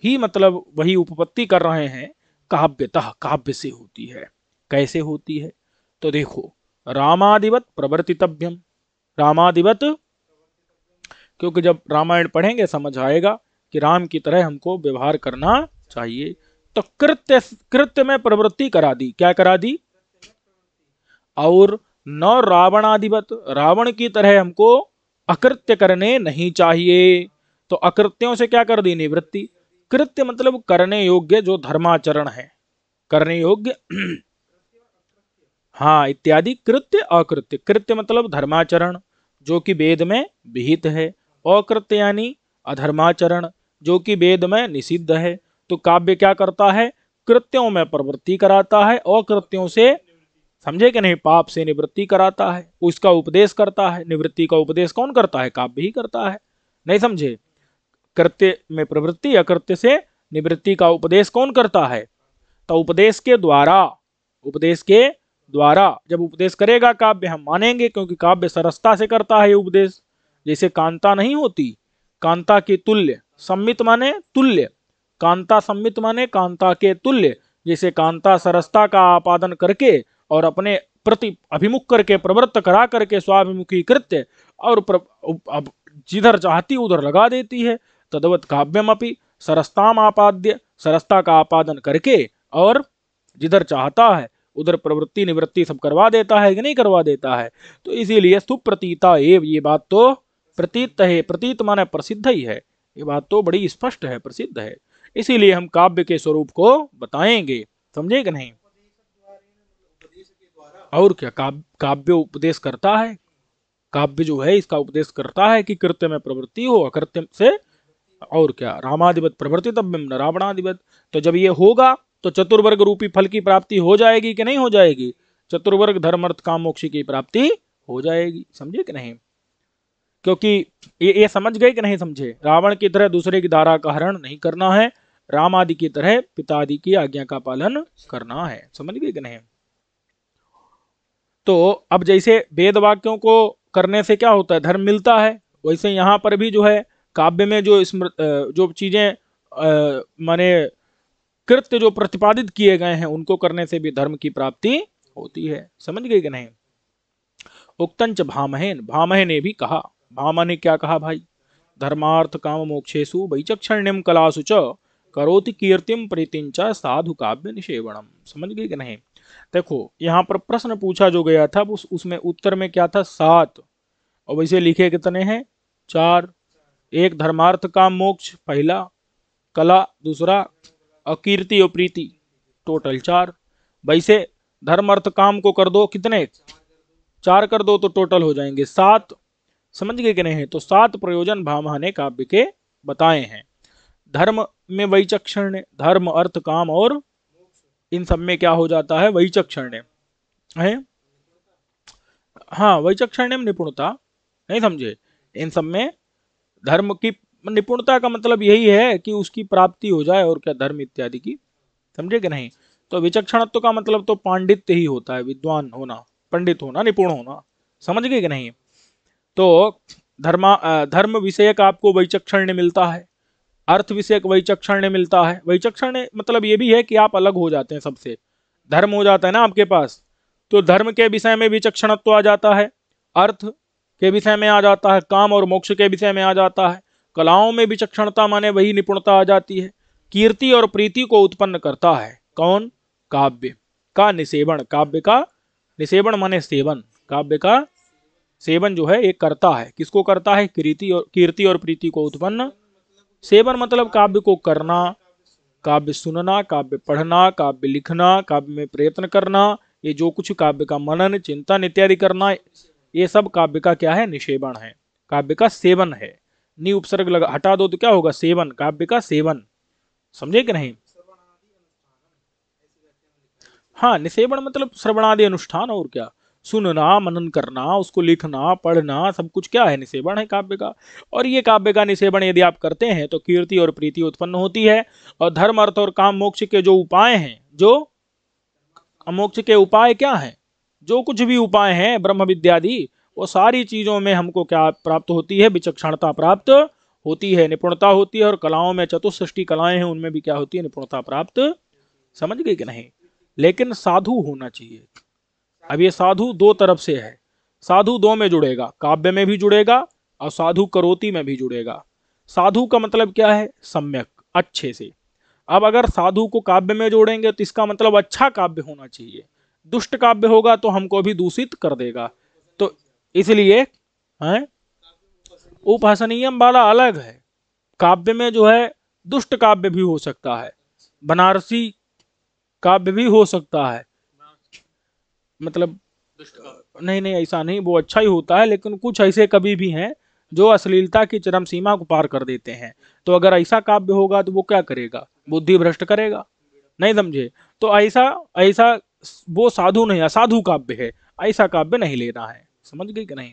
ही मतलब वही उपपत्ति कर रहे हैं काव्यतः काव्य से होती है कैसे होती है तो देखो रामादिवत प्रवर्तितव्यम रामादिवत क्योंकि जब रामायण पढ़ेंगे समझ आएगा कि राम की तरह हमको व्यवहार करना चाहिए तो कृत्य कृत्य में प्रवृत्ति करा दी क्या करा दी और न रावण आदिवत रावण की तरह हमको अकृत्य करने नहीं चाहिए तो अकृत्यों से क्या कर दी निवृत्ति कृत्य मतलब करने योग्य जो धर्माचरण है करने योग्य [clears throat] हाँ इत्यादि कृत्य अकृत्य कृत्य मतलब धर्माचरण जो कि वेद में विहित है अकृत्य यानी अधर्माचरण जो कि वेद में निषिद्ध है तो काव्य क्या करता है कृत्यों में प्रवृत्ति कराता है अकृत्यों से समझे कि नहीं पाप से निवृत्ति कराता है उसका उपदेश करता है निवृत्ति का उपदेश कौन करता है काव्य ही करता है नहीं समझे कृत्य में प्रवृत्ति अकृत्य से निवृत्ति का उपदेश कौन करता है तो उपदेश के द्वारा उपदेश के द्वारा जब उपदेश करेगा काव्य हम मानेंगे क्योंकि काव्य सरसता से करता है उपदेश जैसे कांता नहीं होती कांता के तुल्य सम्मित माने तुल्य कांता सम्मित माने कांता के तुल्य जैसे कांता सरसता का आपादन करके और अपने प्रति अभिमुख करके प्रवृत्त करा करके स्वाभिमुखी कृत्य और अब जिधर चाहती उधर लगा देती है तदवत काव्यम अपनी सरसताम आपाद्य सरसता का आपादन करके और जिधर चाहता है उधर प्रवृत्ति निवृत्ति सब करवा देता है कि नहीं करवा देता है तो इसीलिए सुप्रतीता एव ये बात तो प्रतीत है प्रतीत माने प्रसिद्ध ही है ये बात तो बड़ी स्पष्ट है प्रसिद्ध है इसीलिए हम काव्य के स्वरूप को बताएंगे समझे कि नहीं और क्या काव्य काव्य उपदेश करता है काव्य जो है इसका उपदेश करता है कि कृत्य में प्रवृत्ति हो अकृत्य से और क्या रामाधिपत प्रवृत्ति तब न रावणाधिपत तो जब ये होगा तो चतुर्वर्ग रूपी फल की प्राप्ति हो जाएगी कि नहीं हो जाएगी चतुर्वर्ग धर्म अर्थ काम मोक्ष की प्राप्ति हो जाएगी समझे कि नहीं क्योंकि ये ये समझ गए कि नहीं समझे रावण की तरह दूसरे की धारा का हरण नहीं करना है राम आदि की तरह पिता आदि की आज्ञा का पालन करना है समझ गए कि नहीं तो अब जैसे वेद वाक्यों को करने से क्या होता है धर्म मिलता है वैसे यहाँ पर भी जो है काव्य में जो स्मृत जो चीजें माने कृत्य जो प्रतिपादित किए गए हैं उनको करने से भी धर्म की प्राप्ति होती है समझ गए कि नहीं उक्तंच भामहेन भामहे ने भी कहा भामा ने क्या कहा भाई धर्मार्थ काम मोक्षेशु वैचक्षण्यम कलासु च करोति कीर्तिम प्रीतिंच साधु काव्य निषेवणम समझ गए कि नहीं देखो यहाँ पर प्रश्न पूछा जो गया था उस उसमें उत्तर में क्या था सात और वैसे लिखे कितने हैं चार एक धर्मार्थ काम मोक्ष पहला कला दूसरा अकीर्ति और प्रीति टोटल चार वैसे धर्म अर्थ काम को कर दो कितने चार कर दो तो टोटल हो जाएंगे सात समझ गए कि नहीं तो सात प्रयोजन भामहने काव्य के बताए हैं धर्म में वैचक्षण धर्म अर्थ काम और इन सब में क्या हो जाता है वैचक्षण है हाँ वैचक्षण निपुणता नहीं समझे इन सब में धर्म की निपुणता का मतलब यही है कि उसकी प्राप्ति हो जाए और क्या धर्म इत्यादि की समझे कि नहीं तो विचक्षणत्व का मतलब तो पांडित्य ही होता है विद्वान होना पंडित होना निपुण होना समझ गए कि नहीं तो धर्मा धर्म विषयक आपको वैचक्षण्य मिलता है अर्थ विषयक वैचक्षण्य मिलता है वैचक्षण मतलब ये भी है कि आप अलग हो जाते हैं सबसे धर्म हो जाता है ना आपके पास तो धर्म के विषय में विचक्षणत्व आ जाता है अर्थ के विषय में आ जाता है काम और मोक्ष के विषय में आ जाता है कलाओं में विचक्षणता माने वही निपुणता आ जाती है कीर्ति और प्रीति को उत्पन्न करता है कौन काव्य का निषेवन काव्य का निसेवन माने सेवन काव्य का सेवन जो है एक करता है किसको करता है कीर्ति और कीर्ति और प्रीति को उत्पन्न सेवन मतलब काव्य को करना काव्य सुनना काव्य पढ़ना काव्य लिखना काव्य में प्रयत्न करना ये जो कुछ काव्य का मनन चिंतन इत्यादि करना ये सब काव्य का क्या है निषेवन है काव्य का सेवन है नी उपसर्ग लगा हटा दो तो क्या होगा सेवन काव्य का सेवन समझे कि नहीं हाँ निषेवन मतलब श्रवणादि अनुष्ठान और क्या सुनना मनन करना उसको लिखना पढ़ना सब कुछ क्या है निषेवण है काव्य का और ये काव्य का निषेवण यदि आप करते हैं तो कीर्ति और प्रीति उत्पन्न होती है और धर्म अर्थ और काम मोक्ष के जो उपाय हैं जो मोक्ष के उपाय क्या हैं जो कुछ भी उपाय हैं ब्रह्म विद्यादि वो सारी चीज़ों में हमको क्या प्राप्त होती है विचक्षणता प्राप्त होती है निपुणता होती है और कलाओं में चतुष्टि कलाएं हैं उनमें भी क्या होती है निपुणता प्राप्त समझ गई कि नहीं लेकिन साधु होना चाहिए अब ये साधु दो तरफ से है साधु दो में जुड़ेगा काव्य में भी जुड़ेगा और साधु करोति में भी जुड़ेगा साधु का मतलब क्या है सम्यक अच्छे से अब अगर साधु को काव्य में जोड़ेंगे तो इसका मतलब अच्छा काव्य होना चाहिए दुष्ट काव्य होगा तो हमको भी दूषित कर देगा तो इसलिए है उपहसनीयम वाला अलग है काव्य में जो है दुष्ट काव्य भी हो सकता है बनारसी काव्य भी हो सकता है मतलब नहीं नहीं ऐसा नहीं वो अच्छा ही होता है लेकिन कुछ ऐसे कभी भी हैं जो अश्लीलता की चरम सीमा को पार कर देते हैं तो अगर ऐसा काव्य होगा तो वो क्या करेगा बुद्धि भ्रष्ट करेगा नहीं समझे तो ऐसा ऐसा वो साधु नहीं असाधु काव्य है ऐसा काव्य नहीं लेना है समझ गई कि नहीं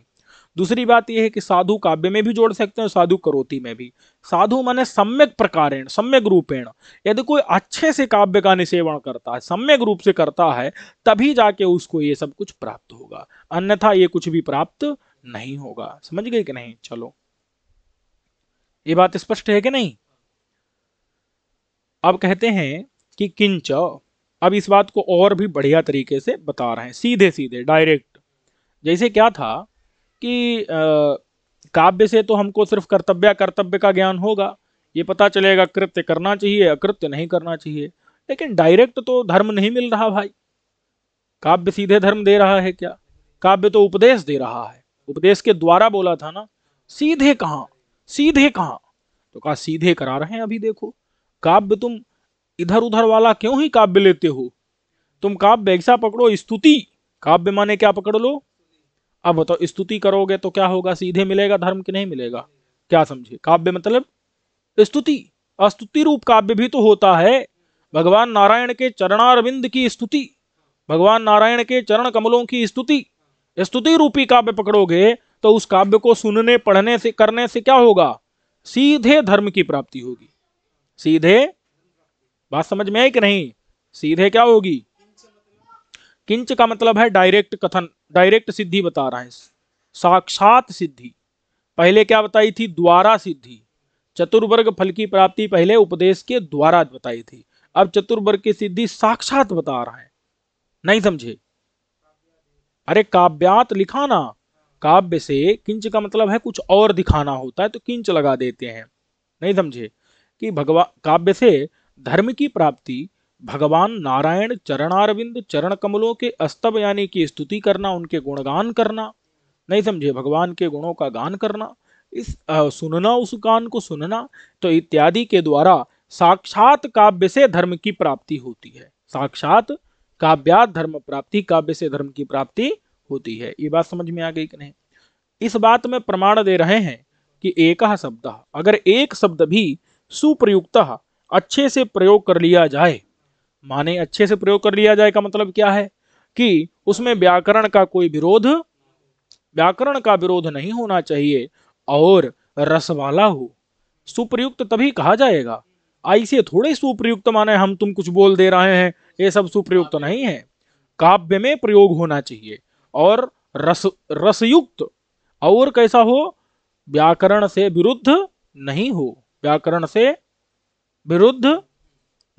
दूसरी बात यह है कि साधु काव्य में भी जोड़ सकते हैं साधु करोती में भी साधु माने सम्यक प्रकारेण सम्यक रूपेण यदि कोई अच्छे से काव्य का निसेवन करता है सम्यक रूप से करता है तभी जाके उसको ये सब कुछ प्राप्त होगा अन्यथा ये कुछ भी प्राप्त नहीं होगा समझ गए कि नहीं चलो ये बात स्पष्ट है कि नहीं अब कहते हैं कि किंच अब इस बात को और भी बढ़िया तरीके से बता रहे हैं सीधे सीधे डायरेक्ट जैसे क्या था कि काव्य से तो हमको सिर्फ कर्तव्य कर्तव्य का ज्ञान होगा ये पता चलेगा कृत्य करना चाहिए अकृत्य नहीं करना चाहिए लेकिन डायरेक्ट तो धर्म नहीं मिल रहा भाई काव्य सीधे धर्म दे रहा है क्या काव्य तो उपदेश दे रहा है उपदेश के द्वारा बोला था ना सीधे कहा सीधे कहा तो कहा सीधे करा रहे हैं अभी देखो काव्य तुम इधर उधर वाला क्यों ही काव्य लेते हो तुम काव्य ऐसा पकड़ो स्तुति काव्य माने क्या पकड़ लो अब बताओ तो स्तुति करोगे तो क्या होगा सीधे मिलेगा धर्म कि नहीं मिलेगा क्या समझे काव्य मतलब स्तुति अस्तुति रूप काव्य भी तो होता है भगवान नारायण के चरणारविंद की स्तुति भगवान नारायण के चरण कमलों की स्तुति स्तुति रूपी काव्य पकड़ोगे तो उस काव्य को सुनने पढ़ने से करने से क्या होगा सीधे धर्म की प्राप्ति होगी सीधे बात समझ में आई कि नहीं सीधे क्या होगी किंच का मतलब है डायरेक्ट कथन डायरेक्ट सिद्धि बता रहा है साक्षात सिद्धि पहले क्या बताई थी द्वारा सिद्धि चतुर्वर्ग फल की प्राप्ति पहले उपदेश के द्वारा बताई थी अब चतुर्वर्ग की सिद्धि साक्षात बता रहा है नहीं समझे अरे काव्यात लिखाना काव्य से किंच का मतलब है कुछ और दिखाना होता है तो किंच लगा देते हैं नहीं समझे कि भगवान काव्य से धर्म की प्राप्ति भगवान नारायण चरणारविंद चरण कमलों के अस्तव यानी की स्तुति करना उनके गुणगान करना नहीं समझे भगवान के गुणों का गान करना इस आ, सुनना उस गान को सुनना तो इत्यादि के द्वारा साक्षात काव्य से धर्म की प्राप्ति होती है साक्षात काव्यात धर्म प्राप्ति काव्य से धर्म की प्राप्ति होती है ये बात समझ में आ गई कि नहीं इस बात में प्रमाण दे रहे हैं कि एक शब्द अगर एक शब्द भी सुप्रयुक्त अच्छे से प्रयोग कर लिया जाए माने अच्छे से प्रयोग कर लिया जाए का मतलब क्या है कि उसमें व्याकरण का कोई विरोध व्याकरण का विरोध नहीं होना चाहिए और रस वाला हो सुप्रयुक्त तभी कहा जाएगा ऐसे थोड़े सुप्रयुक्त माने हम तुम कुछ बोल दे रहे हैं ये सब सुप्रयुक्त नहीं है काव्य में प्रयोग होना चाहिए और रस रसयुक्त और कैसा हो व्याकरण से विरुद्ध नहीं हो व्याकरण से विरुद्ध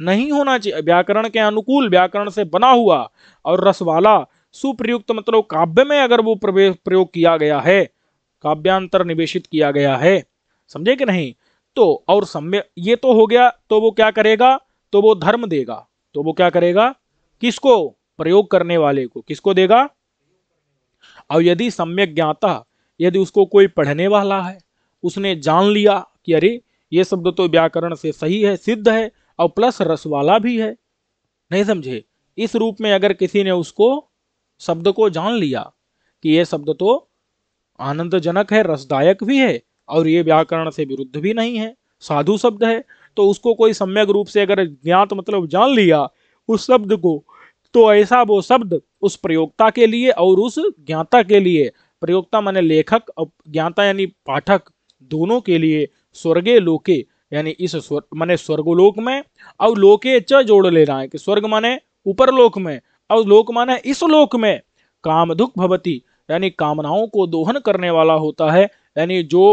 नहीं होना चाहिए व्याकरण के अनुकूल व्याकरण से बना हुआ और रस वाला सुप्रयुक्त मतलब काव्य में अगर वो प्रयोग किया गया है काव्यांतर निवेशित किया गया है समझे कि नहीं तो और सम्य ये तो हो गया तो वो क्या करेगा तो वो धर्म देगा तो वो क्या करेगा किसको प्रयोग करने वाले को किसको देगा और यदि सम्यक ज्ञाता यदि उसको कोई पढ़ने वाला है उसने जान लिया कि अरे ये शब्द तो व्याकरण से सही है सिद्ध है और प्लस रस वाला भी है नहीं समझे इस रूप में अगर किसी ने उसको शब्द को जान लिया कि यह शब्द तो आनंदजनक है रसदायक भी है और ये व्याकरण से विरुद्ध भी नहीं है साधु शब्द है तो उसको कोई सम्यक रूप से अगर ज्ञात मतलब जान लिया उस शब्द को तो ऐसा वो शब्द उस प्रयोगता के लिए और उस ज्ञाता के लिए प्रयोगता माने लेखक और ज्ञाता यानी पाठक दोनों के लिए स्वर्गे लोके यानी इस स्वर्ग माने स्वर्गलोक में और लोके च जोड़ ले रहा है कि स्वर्ग माने ऊपर लोक में और लोक माने इस लोक में दुख भवती यानी कामनाओं को दोहन करने वाला होता है यानी जो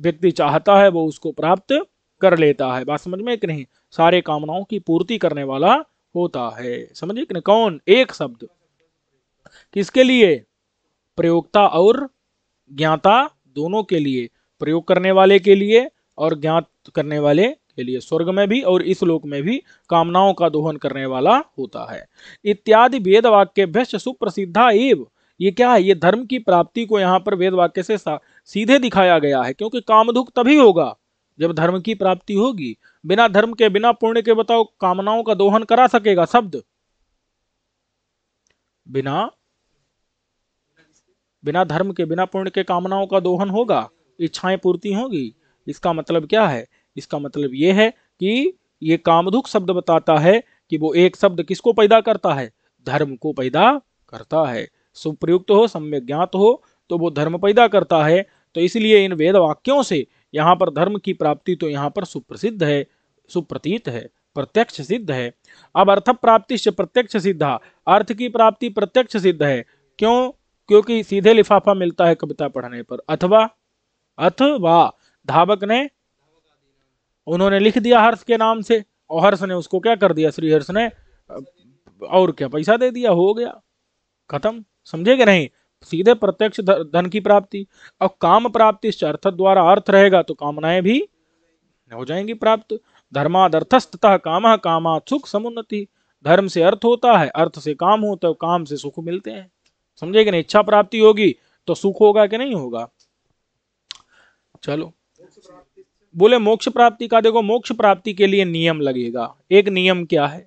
व्यक्ति चाहता है वो उसको प्राप्त कर लेता है बात समझ में कि नहीं सारे कामनाओं की पूर्ति करने वाला होता है समझिए कि नहीं कौन एक शब्द किसके लिए प्रयोगता और ज्ञाता दोनों के लिए प्रयोग करने वाले के लिए और ज्ञात करने वाले के लिए स्वर्ग में भी और इस लोक में भी कामनाओं का दोहन करने वाला होता है इत्यादि वेद वाक्य भ्यश्च सुप्रसिद्धा एव ये क्या है ये धर्म की प्राप्ति को यहाँ पर वेद वाक्य से सीधे दिखाया गया है क्योंकि कामधुक तभी होगा जब धर्म की प्राप्ति होगी बिना धर्म के बिना पुण्य के बताओ कामनाओं का दोहन करा सकेगा शब्द बिना बिना धर्म के बिना पुण्य के कामनाओं का दोहन होगा इच्छाएं पूर्ति होगी इसका मतलब क्या है इसका मतलब ये है कि ये कामधुक शब्द बताता है कि वो एक शब्द किसको पैदा करता है धर्म को पैदा करता है सुप्रयुक्त हो सम्यक ज्ञात हो तो वो धर्म पैदा करता है तो इसलिए इन वेद वाक्यों से यहाँ पर धर्म की प्राप्ति तो यहाँ पर सुप्रसिद्ध है सुप्रतीत है प्रत्यक्ष सिद्ध है अब अर्थ प्राप्ति से प्रत्यक्ष सिद्धा अर्थ की प्राप्ति प्रत्यक्ष सिद्ध है क्यों क्योंकि सीधे लिफाफा मिलता है कविता पढ़ने पर अथवा अथवा धावक ने उन्होंने लिख दिया हर्ष के नाम से और हर्ष ने उसको क्या कर दिया श्री हर्ष ने और क्या पैसा दे दिया हो गया खत्म समझे कि नहीं सीधे प्रत्यक्ष धन की प्राप्ति और काम प्राप्ति अर्थ द्वारा अर्थ रहेगा तो कामनाएं भी हो जाएंगी प्राप्त धर्मादर्थस्तः काम कामा सुख समुन्नति धर्म से अर्थ होता है अर्थ से काम होता तो है काम से सुख मिलते हैं समझे कि नहीं इच्छा प्राप्ति होगी तो सुख होगा कि नहीं होगा चलो बोले मोक्ष प्राप्ति का देखो मोक्ष प्राप्ति के लिए नियम लगेगा एक नियम क्या है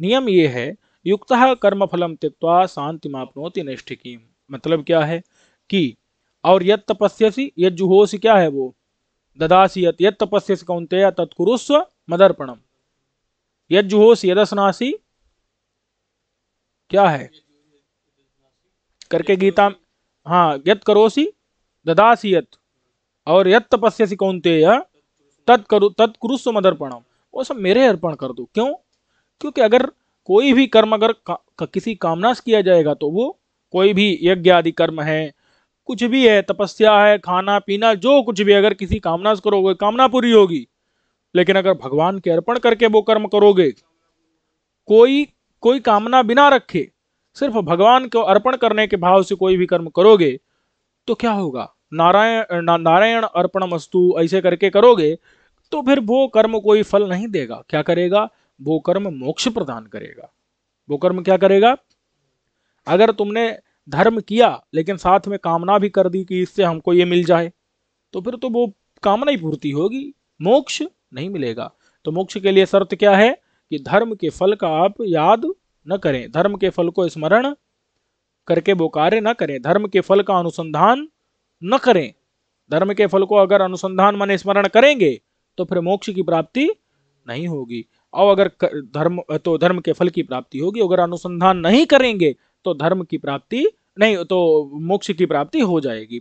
नियम ये है युक्त कर्म फलम त्यक्वा शांति मापनोति निष्ठिकीम मतलब क्या है कि और यद तपस्यसी यद क्या है वो ददासी यत यद तपस्यसी कौनते तत्कुरुस्व मदर्पणम यद जुहोसी यदस्नासी क्या है करके गीता हाँ यत करोसी ददासी यत और यत तपस्यसी कौनते तत् करो मदर्पणम वो सब मेरे अर्पण कर दो क्यों क्योंकि अगर कोई भी कर्म अगर का, का, किसी कामना से किया जाएगा तो वो कोई भी यज्ञ आदि कर्म है कुछ भी है तपस्या है खाना पीना जो कुछ भी अगर किसी कामना से करोगे कामना पूरी होगी लेकिन अगर भगवान के अर्पण करके वो कर्म करोगे कोई कोई कामना बिना रखे सिर्फ भगवान को अर्पण करने के भाव से कोई भी कर्म करोगे तो क्या होगा नारायण ना, नारायण अर्पण मस्तु ऐसे करके करोगे तो फिर वो कर्म कोई फल नहीं देगा क्या करेगा वो कर्म मोक्ष प्रदान करेगा वो कर्म क्या करेगा अगर तुमने धर्म किया लेकिन साथ में कामना भी कर दी कि इससे हमको ये मिल जाए तो फिर तो वो कामना ही पूर्ति होगी मोक्ष नहीं मिलेगा तो मोक्ष के लिए शर्त क्या है कि धर्म के फल का आप याद न करें धर्म के फल को स्मरण करके वो कार्य न करें धर्म के फल का अनुसंधान न करें धर्म के फल को अगर अनुसंधान मन स्मरण करेंगे तो फिर मोक्ष की प्राप्ति नहीं होगी और अगर धर्म तो धर्म के फल की प्राप्ति होगी अगर अनुसंधान नहीं करेंगे तो धर्म की प्राप्ति नहीं तो मोक्ष की प्राप्ति हो जाएगी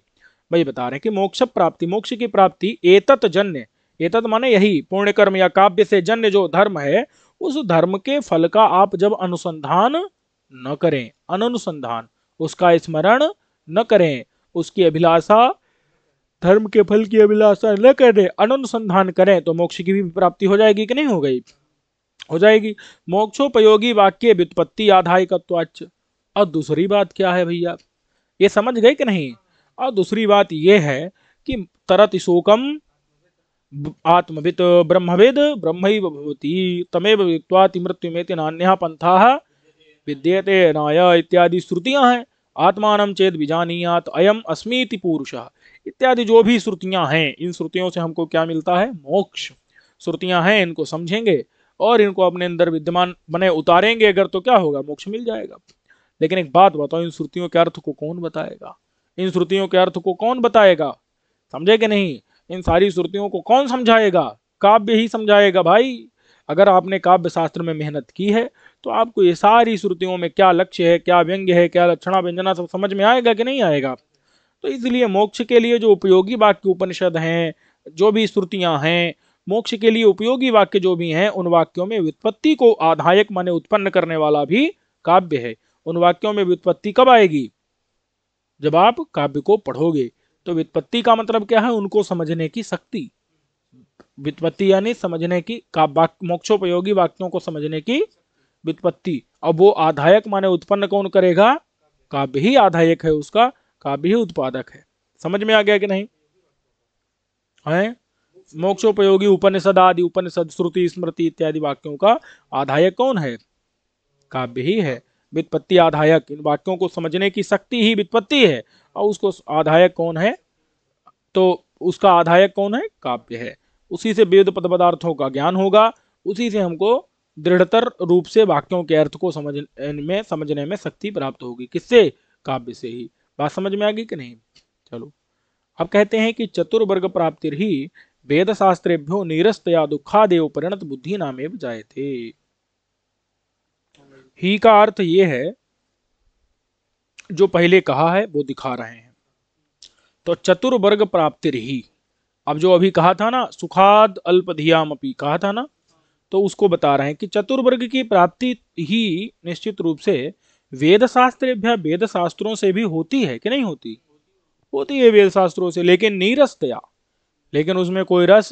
भाई बता रहे हैं कि मोक्ष प्राप्ति मोक्ष की प्राप्ति एतत जन्य एतत माने यही पूर्ण कर्म या काव्य से जन्य जो धर्म है उस धर्म के फल का आप जब अनुसंधान न करें अनुसंधान उसका स्मरण न करें उसकी अभिलाषा धर्म के फल की अभिलाषा न करें अनुसंधान करें तो मोक्ष की भी प्राप्ति हो जाएगी कि नहीं हो गई हो जाएगी मोक्षोपयोगी वाक्य व्युत्पत्ति आधायिकत्वाच और दूसरी बात क्या है भैया ये समझ गए कि नहीं और दूसरी बात यह है कि तरत शोकम आत्मवित ब्रह्मवेद ब्रह्म भवती तमेव वित्वाति मृत्यु में नान्या पंथा विद्यते नाय इत्यादि श्रुतियां हैं आत्मान चेत बीजानियात अयम अस्मीति पुरुष इत्यादि जो भी श्रुतियां हैं इन श्रुतियों से हमको क्या मिलता है मोक्ष श्रुतियां हैं इनको समझेंगे और इनको अपने अंदर विद्यमान बने उतारेंगे अगर तो क्या होगा मोक्ष मिल जाएगा लेकिन एक बात बताओ इन श्रुतियों के अर्थ को कौन बताएगा इन श्रुतियों के अर्थ को कौन बताएगा समझे कि नहीं इन सारी श्रुतियों को कौन समझाएगा काव्य ही समझाएगा भाई अगर आपने काव्य शास्त्र में मेहनत की है तो आपको ये सारी श्रुतियों में क्या लक्ष्य है क्या व्यंग्य है क्या लक्षणा व्यंजना सब समझ में आएगा कि नहीं आएगा तो इसलिए मोक्ष के लिए जो उपयोगी वाक्य उपनिषद हैं जो भी श्रुतियाँ हैं मोक्ष के लिए उपयोगी वाक्य जो भी हैं उन वाक्यों में व्युत्पत्ति को आधायक माने उत्पन्न करने वाला भी काव्य है उन वाक्यों में व्युत्पत्ति कब आएगी जब आप काव्य को पढ़ोगे तो व्युत्पत्ति का मतलब क्या है उनको समझने की शक्ति व्युत्पत्ति यानी समझने की मोक्षोपयोगी वाक्यों को समझने की वित्पत्ति अब वो आधायक माने उत्पन्न कौन करेगा काव्य ही आधायक है उसका काव्य ही उत्पादक है समझ में आ गया कि नहीं है मोक्षोपयोगी उपनिषद आदि उपनिषद श्रुति स्मृति इत्यादि वाक्यों का आधायक कौन है काव्य ही है वित्पत्ति आधायक इन वाक्यों को समझने की शक्ति ही वित्पत्ति है और उसको आधायक कौन है तो उसका आधायक कौन है काव्य है उसी से वेद पद पदार्थों का ज्ञान होगा उसी से हमको दृढ़तर रूप से वाक्यों के अर्थ को समझ में समझने में शक्ति प्राप्त होगी किससे काव्य से ही बात समझ में आ गई कि नहीं चलो अब कहते हैं कि चतुर्वर्ग प्राप्ति ही वेद शास्त्रेभ्यो नीरस्त या दुखादेव परिणत बुद्धि नामे जाए थे ही का अर्थ ये है जो पहले कहा है वो दिखा रहे हैं तो चतुर्वर्ग प्राप्ति ही अब जो अभी कहा था ना सुखाद अल्पधियाम अपी कहा था ना तो उसको बता रहे हैं कि चतुर्वर्ग की प्राप्ति ही निश्चित रूप से वेद शास्त्र वेद शास्त्रों से भी होती है कि नहीं होती होती है वेद शास्त्रों से लेकिन नीरसतया लेकिन उसमें कोई रस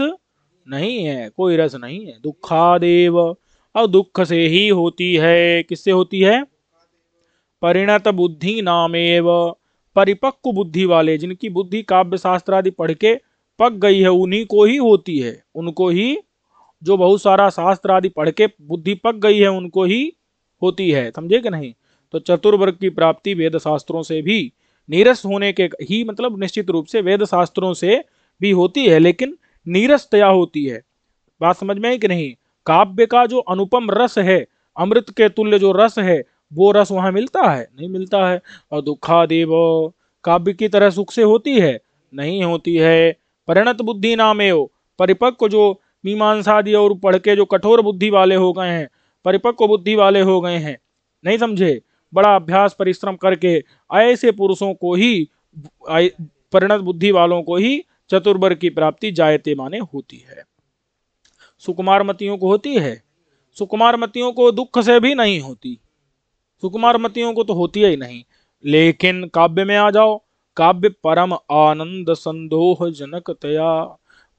नहीं है कोई रस नहीं है दुखादेव और दुख से ही होती है किससे होती है परिणत बुद्धि नामेव परिपक्व बुद्धि वाले जिनकी बुद्धि काव्य शास्त्र आदि पढ़ के पक गई है उन्हीं को ही होती है उनको ही जो बहुत सारा शास्त्र आदि पढ़ के बुद्धि पक गई है उनको ही होती है समझे कि नहीं तो चतुर्वर्ग की प्राप्ति वेद शास्त्रों से भी नीरस होने के ही मतलब निश्चित रूप से वेद शास्त्रों से भी होती है लेकिन नीरसतया होती है बात समझ में है कि नहीं काव्य का जो अनुपम रस है अमृत के तुल्य जो रस है वो रस वहां मिलता है नहीं मिलता है और दुखा देव काव्य की तरह सुख से होती है नहीं होती है परिणत बुद्धि नामे परिपक्व जो मीमांसादी और पढ़ के जो कठोर बुद्धि वाले हो गए हैं परिपक्व बुद्धि वाले हो गए हैं नहीं समझे बड़ा अभ्यास परिश्रम करके ऐसे पुरुषों को ही परिणत बुद्धि वालों को ही चतुर्वर की प्राप्ति जायते माने होती है सुकुमार मतियों को होती है सुकुमार मतियों को दुख से भी नहीं होती सुकुमार मतियों को तो होती है ही नहीं लेकिन काव्य में आ जाओ काव्य परम आनंद संदोह तया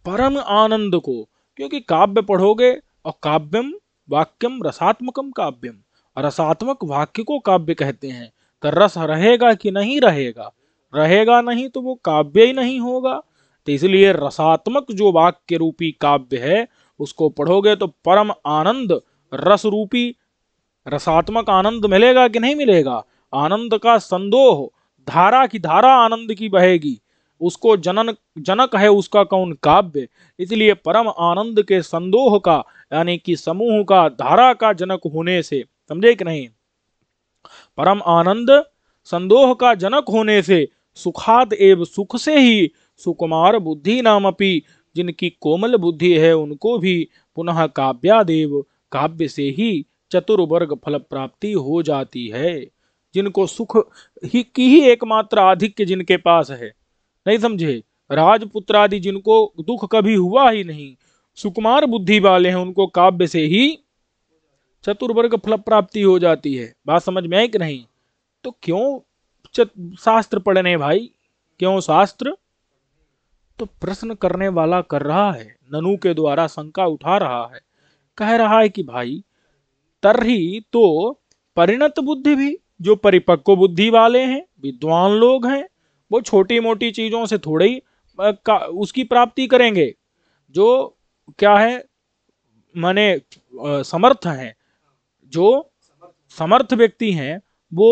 परम आनंद को क्योंकि काव्य पढ़ोगे और काव्यम वाक्यम रसात्मकम काव्यम रसात्मक वाक्य को काव्य कहते हैं तो रस रहेगा कि नहीं रहेगा रहेगा नहीं तो वो काव्य ही नहीं होगा तो इसलिए रसात्मक जो वाक्य रूपी काव्य है उसको पढ़ोगे तो परम आनंद रस रूपी रसात्मक आनंद मिलेगा कि नहीं मिलेगा आनंद का संदोह धारा की धारा आनंद की बहेगी उसको जनन जनक है उसका कौन काव्य इसलिए परम आनंद के संदोह का यानी कि समूह का धारा का जनक होने से समझे कि नहीं परम आनंद संदोह का जनक होने से सुखात एवं सुख से ही सुकुमार बुद्धि नाम अपी जिनकी कोमल बुद्धि है उनको भी पुनः काव्यादेव काव्य से ही चतुर्वर्ग फल प्राप्ति हो जाती है जिनको सुख ही की ही एकमात्र आधिक्य जिनके पास है नहीं समझे राजपुत्र आदि जिनको दुख कभी हुआ ही नहीं सुकुमार बुद्धि वाले हैं उनको काव्य से ही चतुर्वर्ग फल प्राप्ति हो जाती है बात समझ में आई कि नहीं तो क्यों शास्त्र पढ़ने भाई क्यों शास्त्र तो प्रश्न करने वाला कर रहा है ननु के द्वारा शंका उठा रहा है कह रहा है कि भाई तरही तो परिणत बुद्धि भी जो परिपक्व बुद्धि वाले हैं विद्वान लोग हैं वो छोटी मोटी चीज़ों से थोड़ी का उसकी प्राप्ति करेंगे जो क्या है माने समर्थ हैं जो समर्थ व्यक्ति हैं वो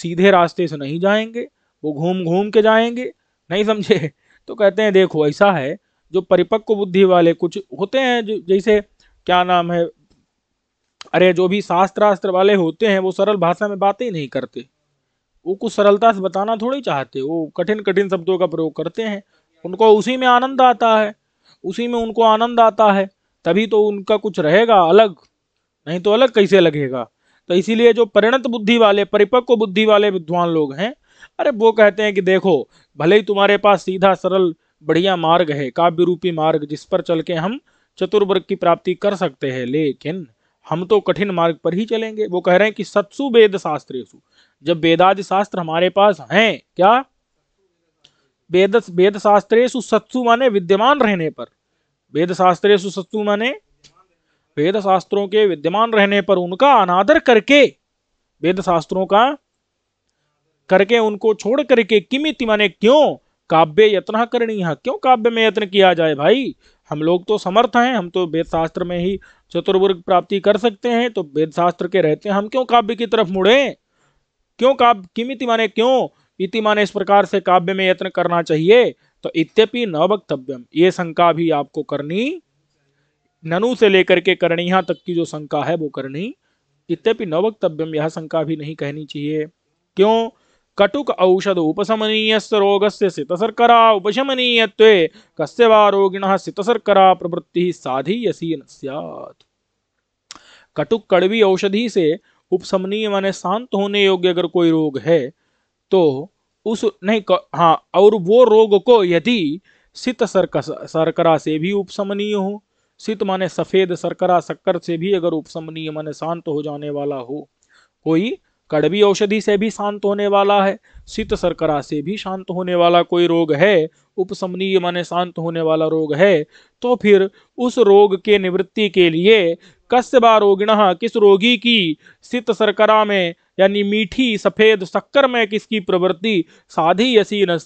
सीधे रास्ते से नहीं जाएंगे वो घूम घूम के जाएंगे नहीं समझे [laughs] तो कहते हैं देखो ऐसा है जो परिपक्व बुद्धि वाले कुछ होते हैं जैसे क्या नाम है अरे जो भी शास्त्रास्त्र वाले होते हैं वो सरल भाषा में बातें नहीं करते वो कुछ सरलता से बताना थोड़ी चाहते वो कठिन कठिन शब्दों का प्रयोग करते हैं उनको उसी में आनंद आता है उसी में उनको आनंद आता है तभी तो उनका कुछ रहेगा अलग नहीं तो अलग कैसे लगेगा तो इसीलिए जो परिणत बुद्धि वाले परिपक्व बुद्धि वाले विद्वान लोग हैं अरे वो कहते हैं कि देखो भले ही तुम्हारे पास सीधा सरल बढ़िया मार्ग है काव्य रूपी मार्ग जिस पर चल के हम चतुर्वर्ग की प्राप्ति कर सकते हैं लेकिन हम तो कठिन मार्ग पर ही चलेंगे वो कह रहे हैं कि सत्सु वेद शास्त्रेशु जब वेदादि शास्त्र हमारे पास हैं क्या वेद वेद शास्त्रेशु सत्सु माने विद्यमान रहने पर वेद शास्त्रेशु सत्सु माने वेद शास्त्रों के विद्यमान रहने पर उनका अनादर करके वेद शास्त्रों का करके उनको छोड़ करके किमित माने क्यों काव्य यत्न करनी है क्यों काव्य में यत्न किया जाए भाई हम लोग तो समर्थ हैं हम तो वेद शास्त्र में ही चतुर्वर्ग प्राप्ति कर सकते हैं तो वेद शास्त्र के रहते हैं हम क्यों काव्य की तरफ मुड़े क्यों काव्य किमिति माने क्यों इति माने इस प्रकार से काव्य में यत्न करना चाहिए तो इत्यपि न वक्तव्यम ये शंका भी आपको करनी ननु से लेकर के करणिया तक की जो शंका है वो करनी इत्यपि न वक्तव्यम यह शंका भी नहीं कहनी चाहिए क्यों कटुक औषध उपशमनीय रोग से सित शर्करा उपशमनीय कस्य वा रोगिण सित शर्करा प्रवृत्ति साधी यसी न कटुक कड़वी औषधि से उपशमनीय माने शांत होने योग्य अगर कोई रोग है तो उस नहीं हाँ और वो रोग को यदि सित सरकरा से भी उपशमनीय हो सित माने सफेद सरकरा शक्कर से भी अगर उपशमनीय माने शांत हो जाने वाला हो कोई कड़वी औषधि से भी शांत होने वाला है सित सरकरा से भी शांत होने वाला कोई रोग है उपशमनीय माने शांत होने वाला रोग है तो फिर उस रोग के निवृत्ति के लिए बा रोगिण किस रोगी की सित सरकरा में यानी मीठी सफ़ेद शक्कर में किसकी प्रवृत्ति साधी यसी न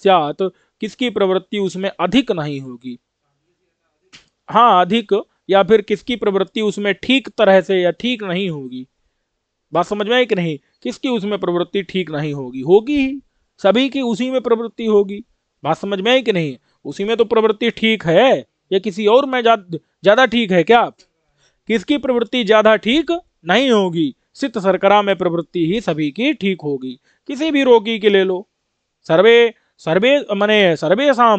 किसकी प्रवृत्ति उसमें अधिक नहीं होगी हाँ अधिक या फिर किसकी प्रवृत्ति उसमें ठीक तरह से या ठीक नहीं होगी बात समझ में आई कि नहीं किसकी उसमें प्रवृत्ति ठीक नहीं होगी होगी ही सभी की उसी में प्रवृत्ति होगी बात समझ में आई कि नहीं उसी में तो प्रवृत्ति ठीक है या किसी और में ज्यादा जा, ठीक है क्या किसकी प्रवृत्ति ज्यादा ठीक नहीं होगी सित सरकरा में प्रवृत्ति ही सभी की ठीक होगी किसी भी रोगी की ले लो सर्वे सर्वे मने सर्वेशा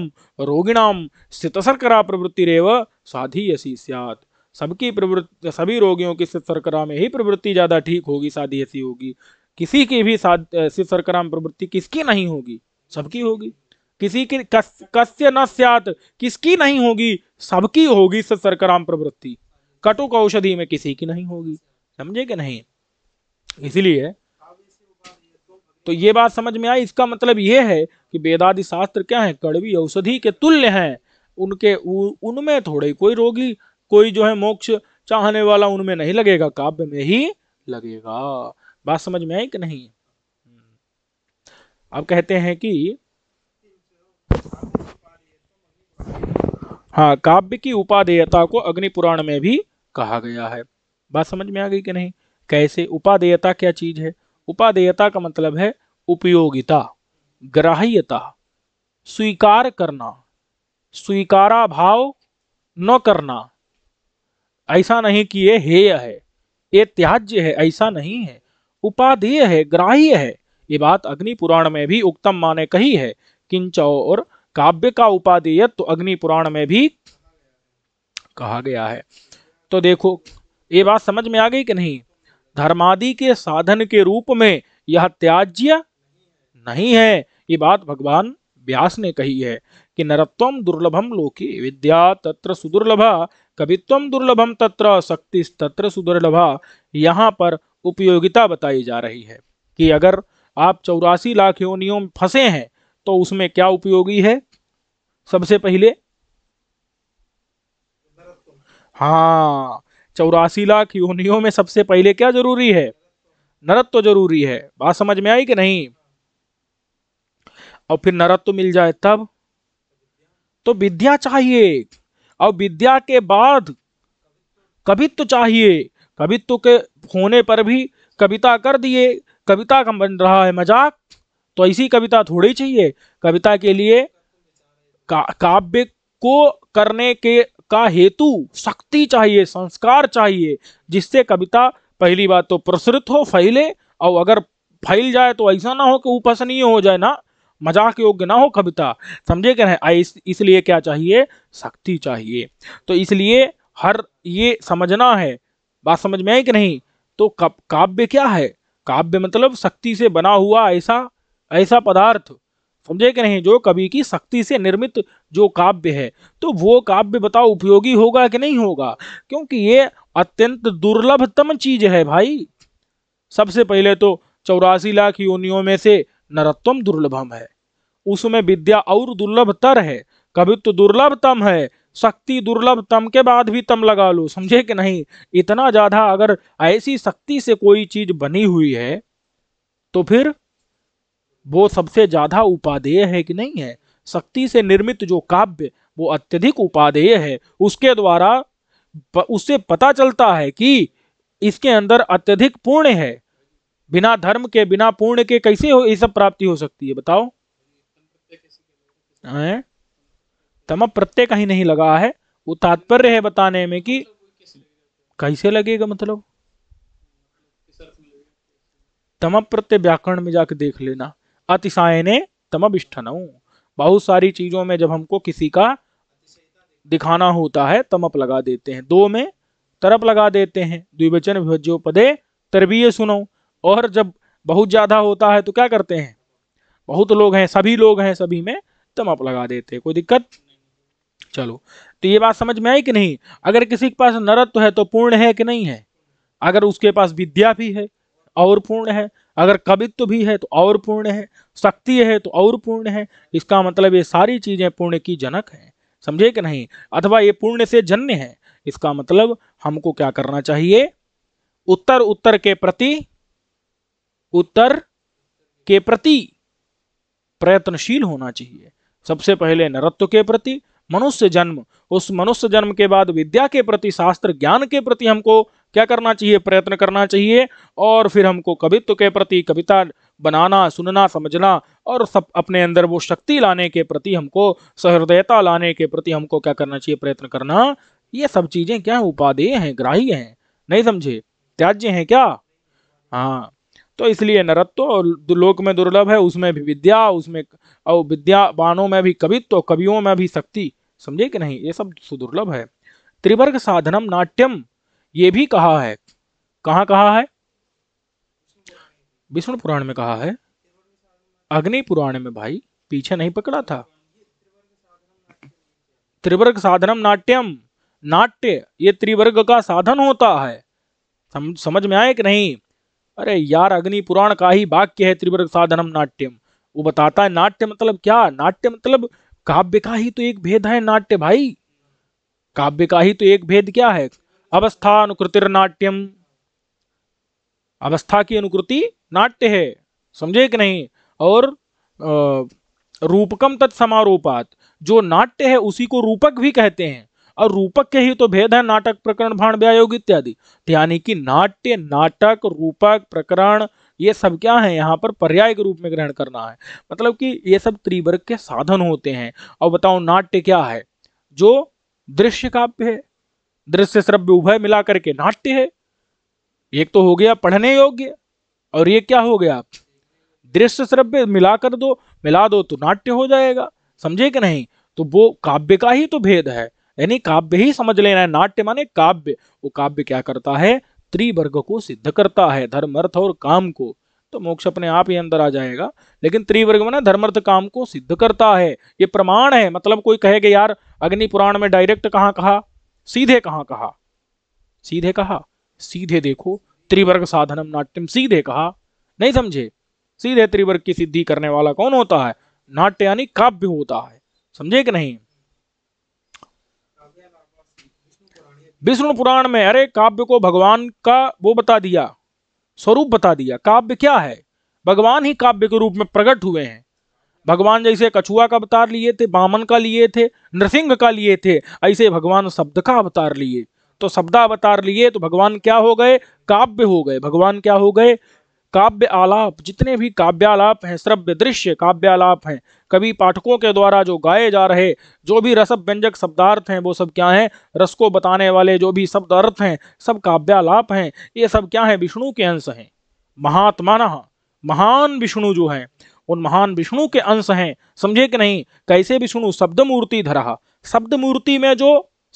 रोगिणाम स्थित सरकरा प्रवृत्ति रेव साधी सियात सबकी प्रवृत्ति सभी रोगियों की सित सरकरा में ही प्रवृत्ति ज़्यादा ठीक होगी साधी ऐसी होगी किसी की भी सित सरकरा में प्रवृत्ति किसकी नहीं होगी सबकी होगी किसी की कस्य न सियात किसकी नहीं होगी सबकी होगी सित सरकराम प्रवृत्ति कटुक औषधि में किसी की नहीं होगी समझे कि नहीं इसलिए तो ये बात समझ में आई इसका मतलब ये है कि वेदादि शास्त्र क्या है कड़वी औषधि के तुल्य हैं उनके उनमें थोड़े कोई रोगी कोई जो है मोक्ष चाहने वाला उनमें नहीं लगेगा काव्य में ही लगेगा बात समझ में आई कि नहीं अब कहते हैं कि हाँ काव्य की उपादेयता को अग्नि पुराण में भी कहा गया है बात समझ में आ गई कि नहीं कैसे उपादेयता क्या चीज है उपादेयता का मतलब है उपयोगिता ग्राह्यता स्वीकार करना स्वीकारा भाव न करना ऐसा नहीं कि ये हेय है ये त्याज्य है ऐसा नहीं है उपाधेय है ग्राह्य है ये बात अग्नि पुराण में भी उक्तम माने कही है किंच और काव्य का उपाधेयत्व तो अग्नि पुराण में भी कहा गया है तो देखो ये बात समझ में आ गई कि नहीं धर्मादि के साधन के रूप में यह त्याज्य नहीं है ये बात भगवान व्यास ने कही है कि नरत्वम दुर्लभम लोके विद्या तत्र सुदुर्लभा कवित्वम दुर्लभम तत्र शक्ति तत्र सुदुर्लभा यहाँ पर उपयोगिता बताई जा रही है कि अगर आप चौरासी लाख योनियों में फंसे हैं तो उसमें क्या उपयोगी है सबसे पहले हाँ चौरासी लाख योनियों में सबसे पहले क्या जरूरी है नरत तो जरूरी है बात समझ में आई कि नहीं और फिर नरत तो मिल जाए तब तो विद्या चाहिए और विद्या के बाद कवित्व तो चाहिए कवित्व तो के होने पर भी कविता कर दिए कविता का बन रहा है मजाक तो ऐसी कविता थोड़ी चाहिए कविता के लिए का, काव्य को करने के का हेतु शक्ति चाहिए संस्कार चाहिए जिससे कविता पहली बात तो प्रसृत हो फैले और अगर फैल जाए तो ऐसा ना हो कि उपसनीय हो जाए ना मजाक योग्य ना हो कविता समझे क्या है इसलिए क्या चाहिए शक्ति चाहिए तो इसलिए हर ये समझना है बात समझ में आई कि नहीं तो काव्य क्या है काव्य मतलब शक्ति से बना हुआ ऐसा ऐसा पदार्थ समझे कि नहीं जो कवि की शक्ति से निर्मित जो काव्य है तो वो काव्य बताओ उपयोगी होगा कि नहीं होगा क्योंकि ये अत्यंत दुर्लभतम चीज है भाई सबसे पहले तो चौरासी लाख योनियों में से नरत्वम दुर्लभम है उसमें विद्या और दुर्लभतर है कवित्व दुर्लभतम है शक्ति दुर्लभतम के बाद भी तम लगा लो समझे कि नहीं इतना ज्यादा अगर ऐसी शक्ति से कोई चीज बनी हुई है तो फिर वो सबसे ज्यादा उपादेय है कि नहीं है शक्ति से निर्मित जो काव्य वो अत्यधिक उपादेय है उसके द्वारा उससे पता चलता है कि इसके अंदर अत्यधिक पूर्ण है बिना धर्म के बिना पूर्ण के कैसे हो ये सब प्राप्ति हो सकती है बताओ है तम प्रत्यय कहीं नहीं लगा है वो तात्पर्य है बताने में कि कैसे लगेगा मतलब तम प्रत्यय व्याकरण में जाके देख लेना अतिशायने तमभिष्ठनऊ बहुत सारी चीजों में जब हमको किसी का दिखाना होता है तमप लगा देते हैं दो में तरप लगा देते हैं द्विवचन विभज्योपदे तरबीय सुनो और जब बहुत ज्यादा होता है तो क्या करते हैं बहुत लोग हैं सभी लोग हैं सभी में तमप लगा देते हैं कोई दिक्कत चलो तो ये बात समझ में आई कि नहीं अगर किसी के पास नरत्व है तो पूर्ण है कि नहीं है अगर उसके पास विद्या भी है और पूर्ण है अगर कवित्व भी है तो और पूर्ण है शक्ति है तो और पूर्ण है इसका मतलब ये सारी चीज़ें पुण्य की जनक है समझे कि नहीं अथवा ये पुण्य से जन्य है इसका मतलब हमको क्या करना चाहिए उत्तर उत्तर के प्रति उत्तर के प्रति प्रयत्नशील होना चाहिए सबसे पहले नरत्व के प्रति मनुष्य जन्म उस मनुष्य जन्म के बाद विद्या के प्रति शास्त्र ज्ञान के प्रति हमको क्या करना चाहिए प्रयत्न करना चाहिए और फिर हमको कवित्व के प्रति कविता बनाना सुनना समझना और सब अपने अंदर वो शक्ति लाने के प्रति हमको सहृदयता लाने के प्रति हमको क्या करना चाहिए प्रयत्न करना ये सब चीजें क्या उपाधेय हैं ग्राही हैं नहीं समझे त्याज्य हैं क्या हाँ तो इसलिए नरत्व तो लोक में दुर्लभ है उसमें भी विद्या उसमें और विद्यावानों में भी कवित्व कवियों में भी शक्ति समझे कि नहीं ये सब सुदुर्लभ है त्रिवर्ग साधनम नाट्यम ये भी कहा है कहाँ कहा है विष्णु पुराण में कहा है अग्नि पुराण में भाई पीछे नहीं पकड़ा था त्रिवर्ग साधनम नाट्यम नाट्य ये त्रिवर्ग का साधन होता है सम, समझ में आए कि नहीं अरे यार अग्नि पुराण का ही वाक्य है त्रिवर्ग साधनम नाट्यम वो बताता है नाट्य मतलब क्या नाट्य मतलब काव्य का ही तो एक भेद है नाट्य भाई काव्य का ही तो एक भेद क्या है अवस्था अनुकृतिर्नाट्यम अवस्था की अनुकृति नाट्य है समझे कि नहीं और रूपकम तत्समारोपात जो नाट्य है उसी को रूपक भी कहते हैं और रूपक के ही तो भेद है नाटक प्रकरण भाण व्यायोग इत्यादि तो यानी कि नाट्य नाटक रूपक प्रकरण ये सब क्या है यहाँ पर पर्याय के रूप में ग्रहण करना है मतलब कि ये सब त्रिवर्ग के साधन होते हैं और बताओ नाट्य क्या है जो दृश्य काव्य है दृश्य श्रव्य उभय मिलाकर के नाट्य है एक तो हो गया पढ़ने योग्य और ये क्या हो गया दृश्य श्रव्य मिलाकर दो मिला दो तो नाट्य हो जाएगा समझे कि नहीं तो वो काव्य का ही तो भेद है यानी काव्य ही समझ लेना है नाट्य माने काव्य वो काव्य क्या करता है त्रिवर्ग को सिद्ध करता है धर्म अर्थ और काम को तो मोक्ष अपने आप ही अंदर आ जाएगा लेकिन त्रिवर्ग माने अर्थ काम को सिद्ध करता है ये प्रमाण है मतलब कोई कहेगा यार अग्नि पुराण में डायरेक्ट कहाँ कहा सीधे कहा कहा सीधे कहा सीधे देखो त्रिवर्ग साधनम नाट्यम सीधे कहा नहीं समझे सीधे त्रिवर्ग की सिद्धि करने वाला कौन होता है नाट्य यानी काव्य होता है समझे कि नहीं विष्णु पुराण में अरे काव्य को भगवान का वो बता दिया स्वरूप बता दिया काव्य क्या है भगवान ही काव्य के रूप में प्रकट हुए हैं भगवान जैसे कछुआ का अवतार लिए थे बामन का लिए थे नृसिंह का लिए थे ऐसे भगवान शब्द का अवतार लिए तो शब्द अवतार लिए तो भगवान क्या हो गए काव्य हो गए भगवान क्या हो गए काव्य आलाप जितने भी काव्यालाप हैं श्रव्य दृश्य काव्यालाप हैं कवि पाठकों के द्वारा जो गाए जा रहे जो भी रस व्यंजक शब्दार्थ हैं वो सब क्या हैं रस को बताने वाले जो भी शब्द अर्थ हैं सब काव्यालाप हैं ये सब क्या हैं विष्णु के अंश हैं महात्मा महान विष्णु जो हैं उन महान विष्णु के अंश हैं समझे कि नहीं कैसे विष्णु शब्द मूर्ति धरा शब्द मूर्ति में जो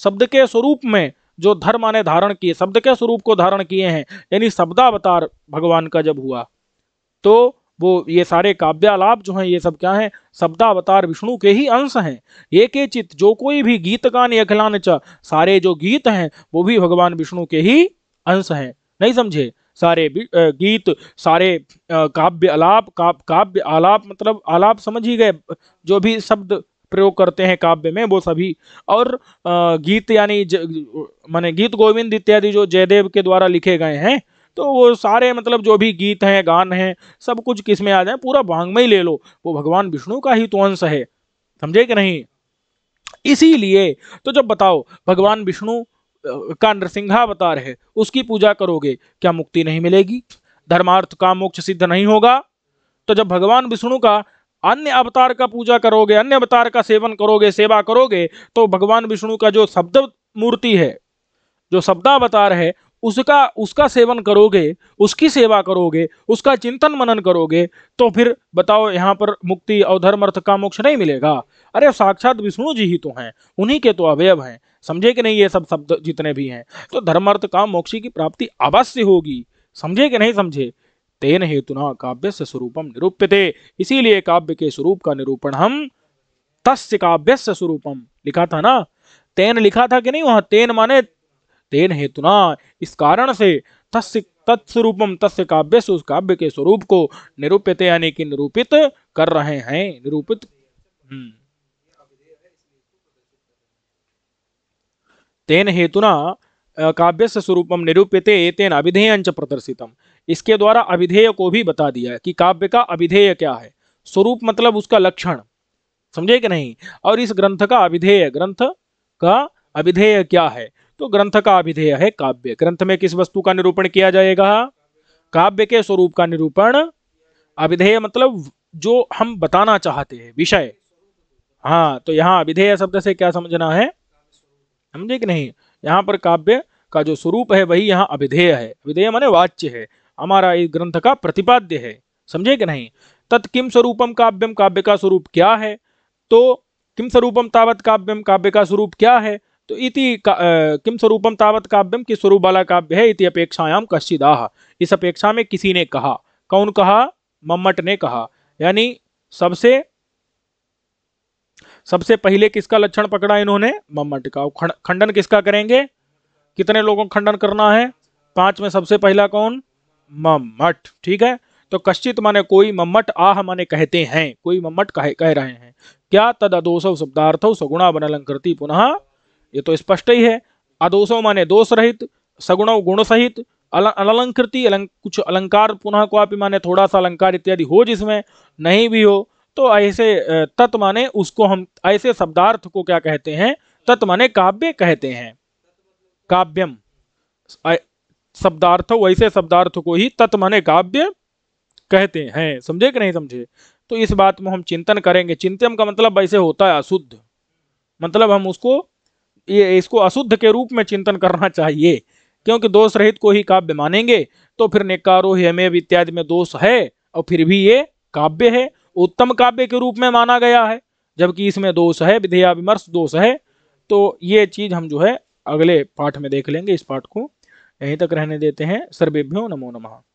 शब्द के स्वरूप में जो धर्म ने धारण किए शब्द के स्वरूप को धारण किए हैं यानी शब्दावतार भगवान का जब हुआ तो वो ये सारे काव्यालाप जो हैं ये सब क्या हैं शब्दावतार विष्णु के ही अंश हैं एक ही चित्त जो कोई भी गीत गान यखलान च सारे जो गीत हैं वो भी भगवान विष्णु के ही अंश हैं नहीं समझे सारे गीत सारे काव्य आलाप काव्य आलाप मतलब आलाप समझ ही गए जो भी शब्द प्रयोग करते हैं काव्य में वो सभी और गीत यानी माने गीत गोविंद इत्यादि जो जयदेव के द्वारा लिखे गए हैं तो वो सारे मतलब जो भी गीत हैं गान हैं सब कुछ किस में आ जाए पूरा वांग्मय ले लो वो भगवान विष्णु का ही तो अंश है समझे कि नहीं इसीलिए तो जब बताओ भगवान विष्णु का अवतार है उसकी पूजा करोगे क्या मुक्ति नहीं मिलेगी धर्मार्थ का मोक्ष सिद्ध नहीं होगा तो जब भगवान विष्णु का अन्य अवतार का पूजा करोगे अन्य अवतार का सेवन करोगे सेवा करोगे तो भगवान विष्णु का जो शब्द मूर्ति है जो शब्दावतार है उसका उसका सेवन करोगे उसकी सेवा करोगे उसका चिंतन मनन करोगे तो फिर बताओ यहाँ पर मुक्ति और धर्म अर्थ का मोक्ष नहीं मिलेगा अरे साक्षात विष्णु जी ही तो हैं उन्हीं के तो अवयव हैं समझे कि नहीं ये सब शब्द जितने भी हैं तो धर्मार्थ का मोक्षी की प्राप्ति अवश्य होगी समझे कि नहीं समझे तेन हेतुना काव्य से स्वरूपम निरूप्य थे इसीलिए काव्य के स्वरूप का निरूपण हम तस्य काव्य से स्वरूपम लिखा था ना तेन लिखा था कि नहीं वहां तेन माने तेन हेतुना इस कारण से तस्य तत्स्वरूपम तस्य काव्य से उस काव्य के स्वरूप को निरूपित यानी कि निरूपित कर रहे हैं निरूपित हम्म तेन हेतुना काव्य से स्वरूप निरूप्यते तेन अभिधेय च प्रदर्शित इसके द्वारा अभिधेय को भी बता दिया है कि काव्य का अभिधेय क्या है स्वरूप मतलब उसका लक्षण समझे कि नहीं और इस ग्रंथ का अभिधेय ग्रंथ का अभिधेय क्या है तो ग्रंथ का अभिधेय है काव्य ग्रंथ में किस वस्तु का निरूपण किया जाएगा काव्य के स्वरूप का निरूपण अभिधेय मतलब जो हम बताना चाहते हैं विषय हाँ तो यहाँ अभिधेय शब्द से क्या समझना है समझे कि नहीं यहाँ पर काव्य का जो स्वरूप है वही यहाँ अभिधेय है अभिधेय माने वाच्य है हमारा इस ग्रंथ का प्रतिपाद्य है समझे कि नहीं तत्किम स्वरूपम काव्यम काव्य का स्वरूप क्या है तो किम स्वरूपम तावत काव्यम काव्य का स्वरूप क्या है तो इति किम स्वरूपम तावत काव्यम किस स्वरूप वाला काव्य है इति अपेक्षायाम कश्चिदाह इस अपेक्षा में किसी ने कहा कौन कहा मम्मट ने कहा यानी सबसे सबसे पहले किसका लक्षण पकड़ा इन्होंने मम्मा टिकाऊ खंडन किसका करेंगे कितने लोगों को खंडन करना है पांच में सबसे पहला कौन मम्मट ठीक है तो कश्चित माने कोई मम्मट आह माने कहते हैं कोई मम्मट कह, कह रहे हैं क्या तद अदोषव शब्दार्थ सगुणा बन अलंकृति पुनः ये तो स्पष्ट ही है अदोषो माने दोष रहित सगुण गुण सहित अलंकृति अलंक, कुछ अलंकार पुनः को आप माने थोड़ा सा अलंकार इत्यादि हो जिसमें नहीं भी हो तो ऐसे तत् माने उसको हम ऐसे शब्दार्थ को क्या कहते हैं तत् माने काव्य कहते हैं काव्यम शब्दार्थ वैसे शब्दार्थ को ही तत् माने काव्य कहते हैं समझे कि नहीं समझे तो इस बात में हम चिंतन करेंगे चिंतन का मतलब वैसे होता है अशुद्ध मतलब हम उसको ये इसको अशुद्ध के रूप में चिंतन करना चाहिए क्योंकि दोष रहित को ही काव्य मानेंगे तो फिर निकारो हेमेव इत्यादि में दोष है और फिर भी ये काव्य है उत्तम काव्य के रूप में माना गया है जबकि इसमें दोष है विधेया विमर्श दोष है तो ये चीज हम जो है अगले पाठ में देख लेंगे इस पाठ को यहीं तक रहने देते हैं सर्वेभ्यो नमो नमः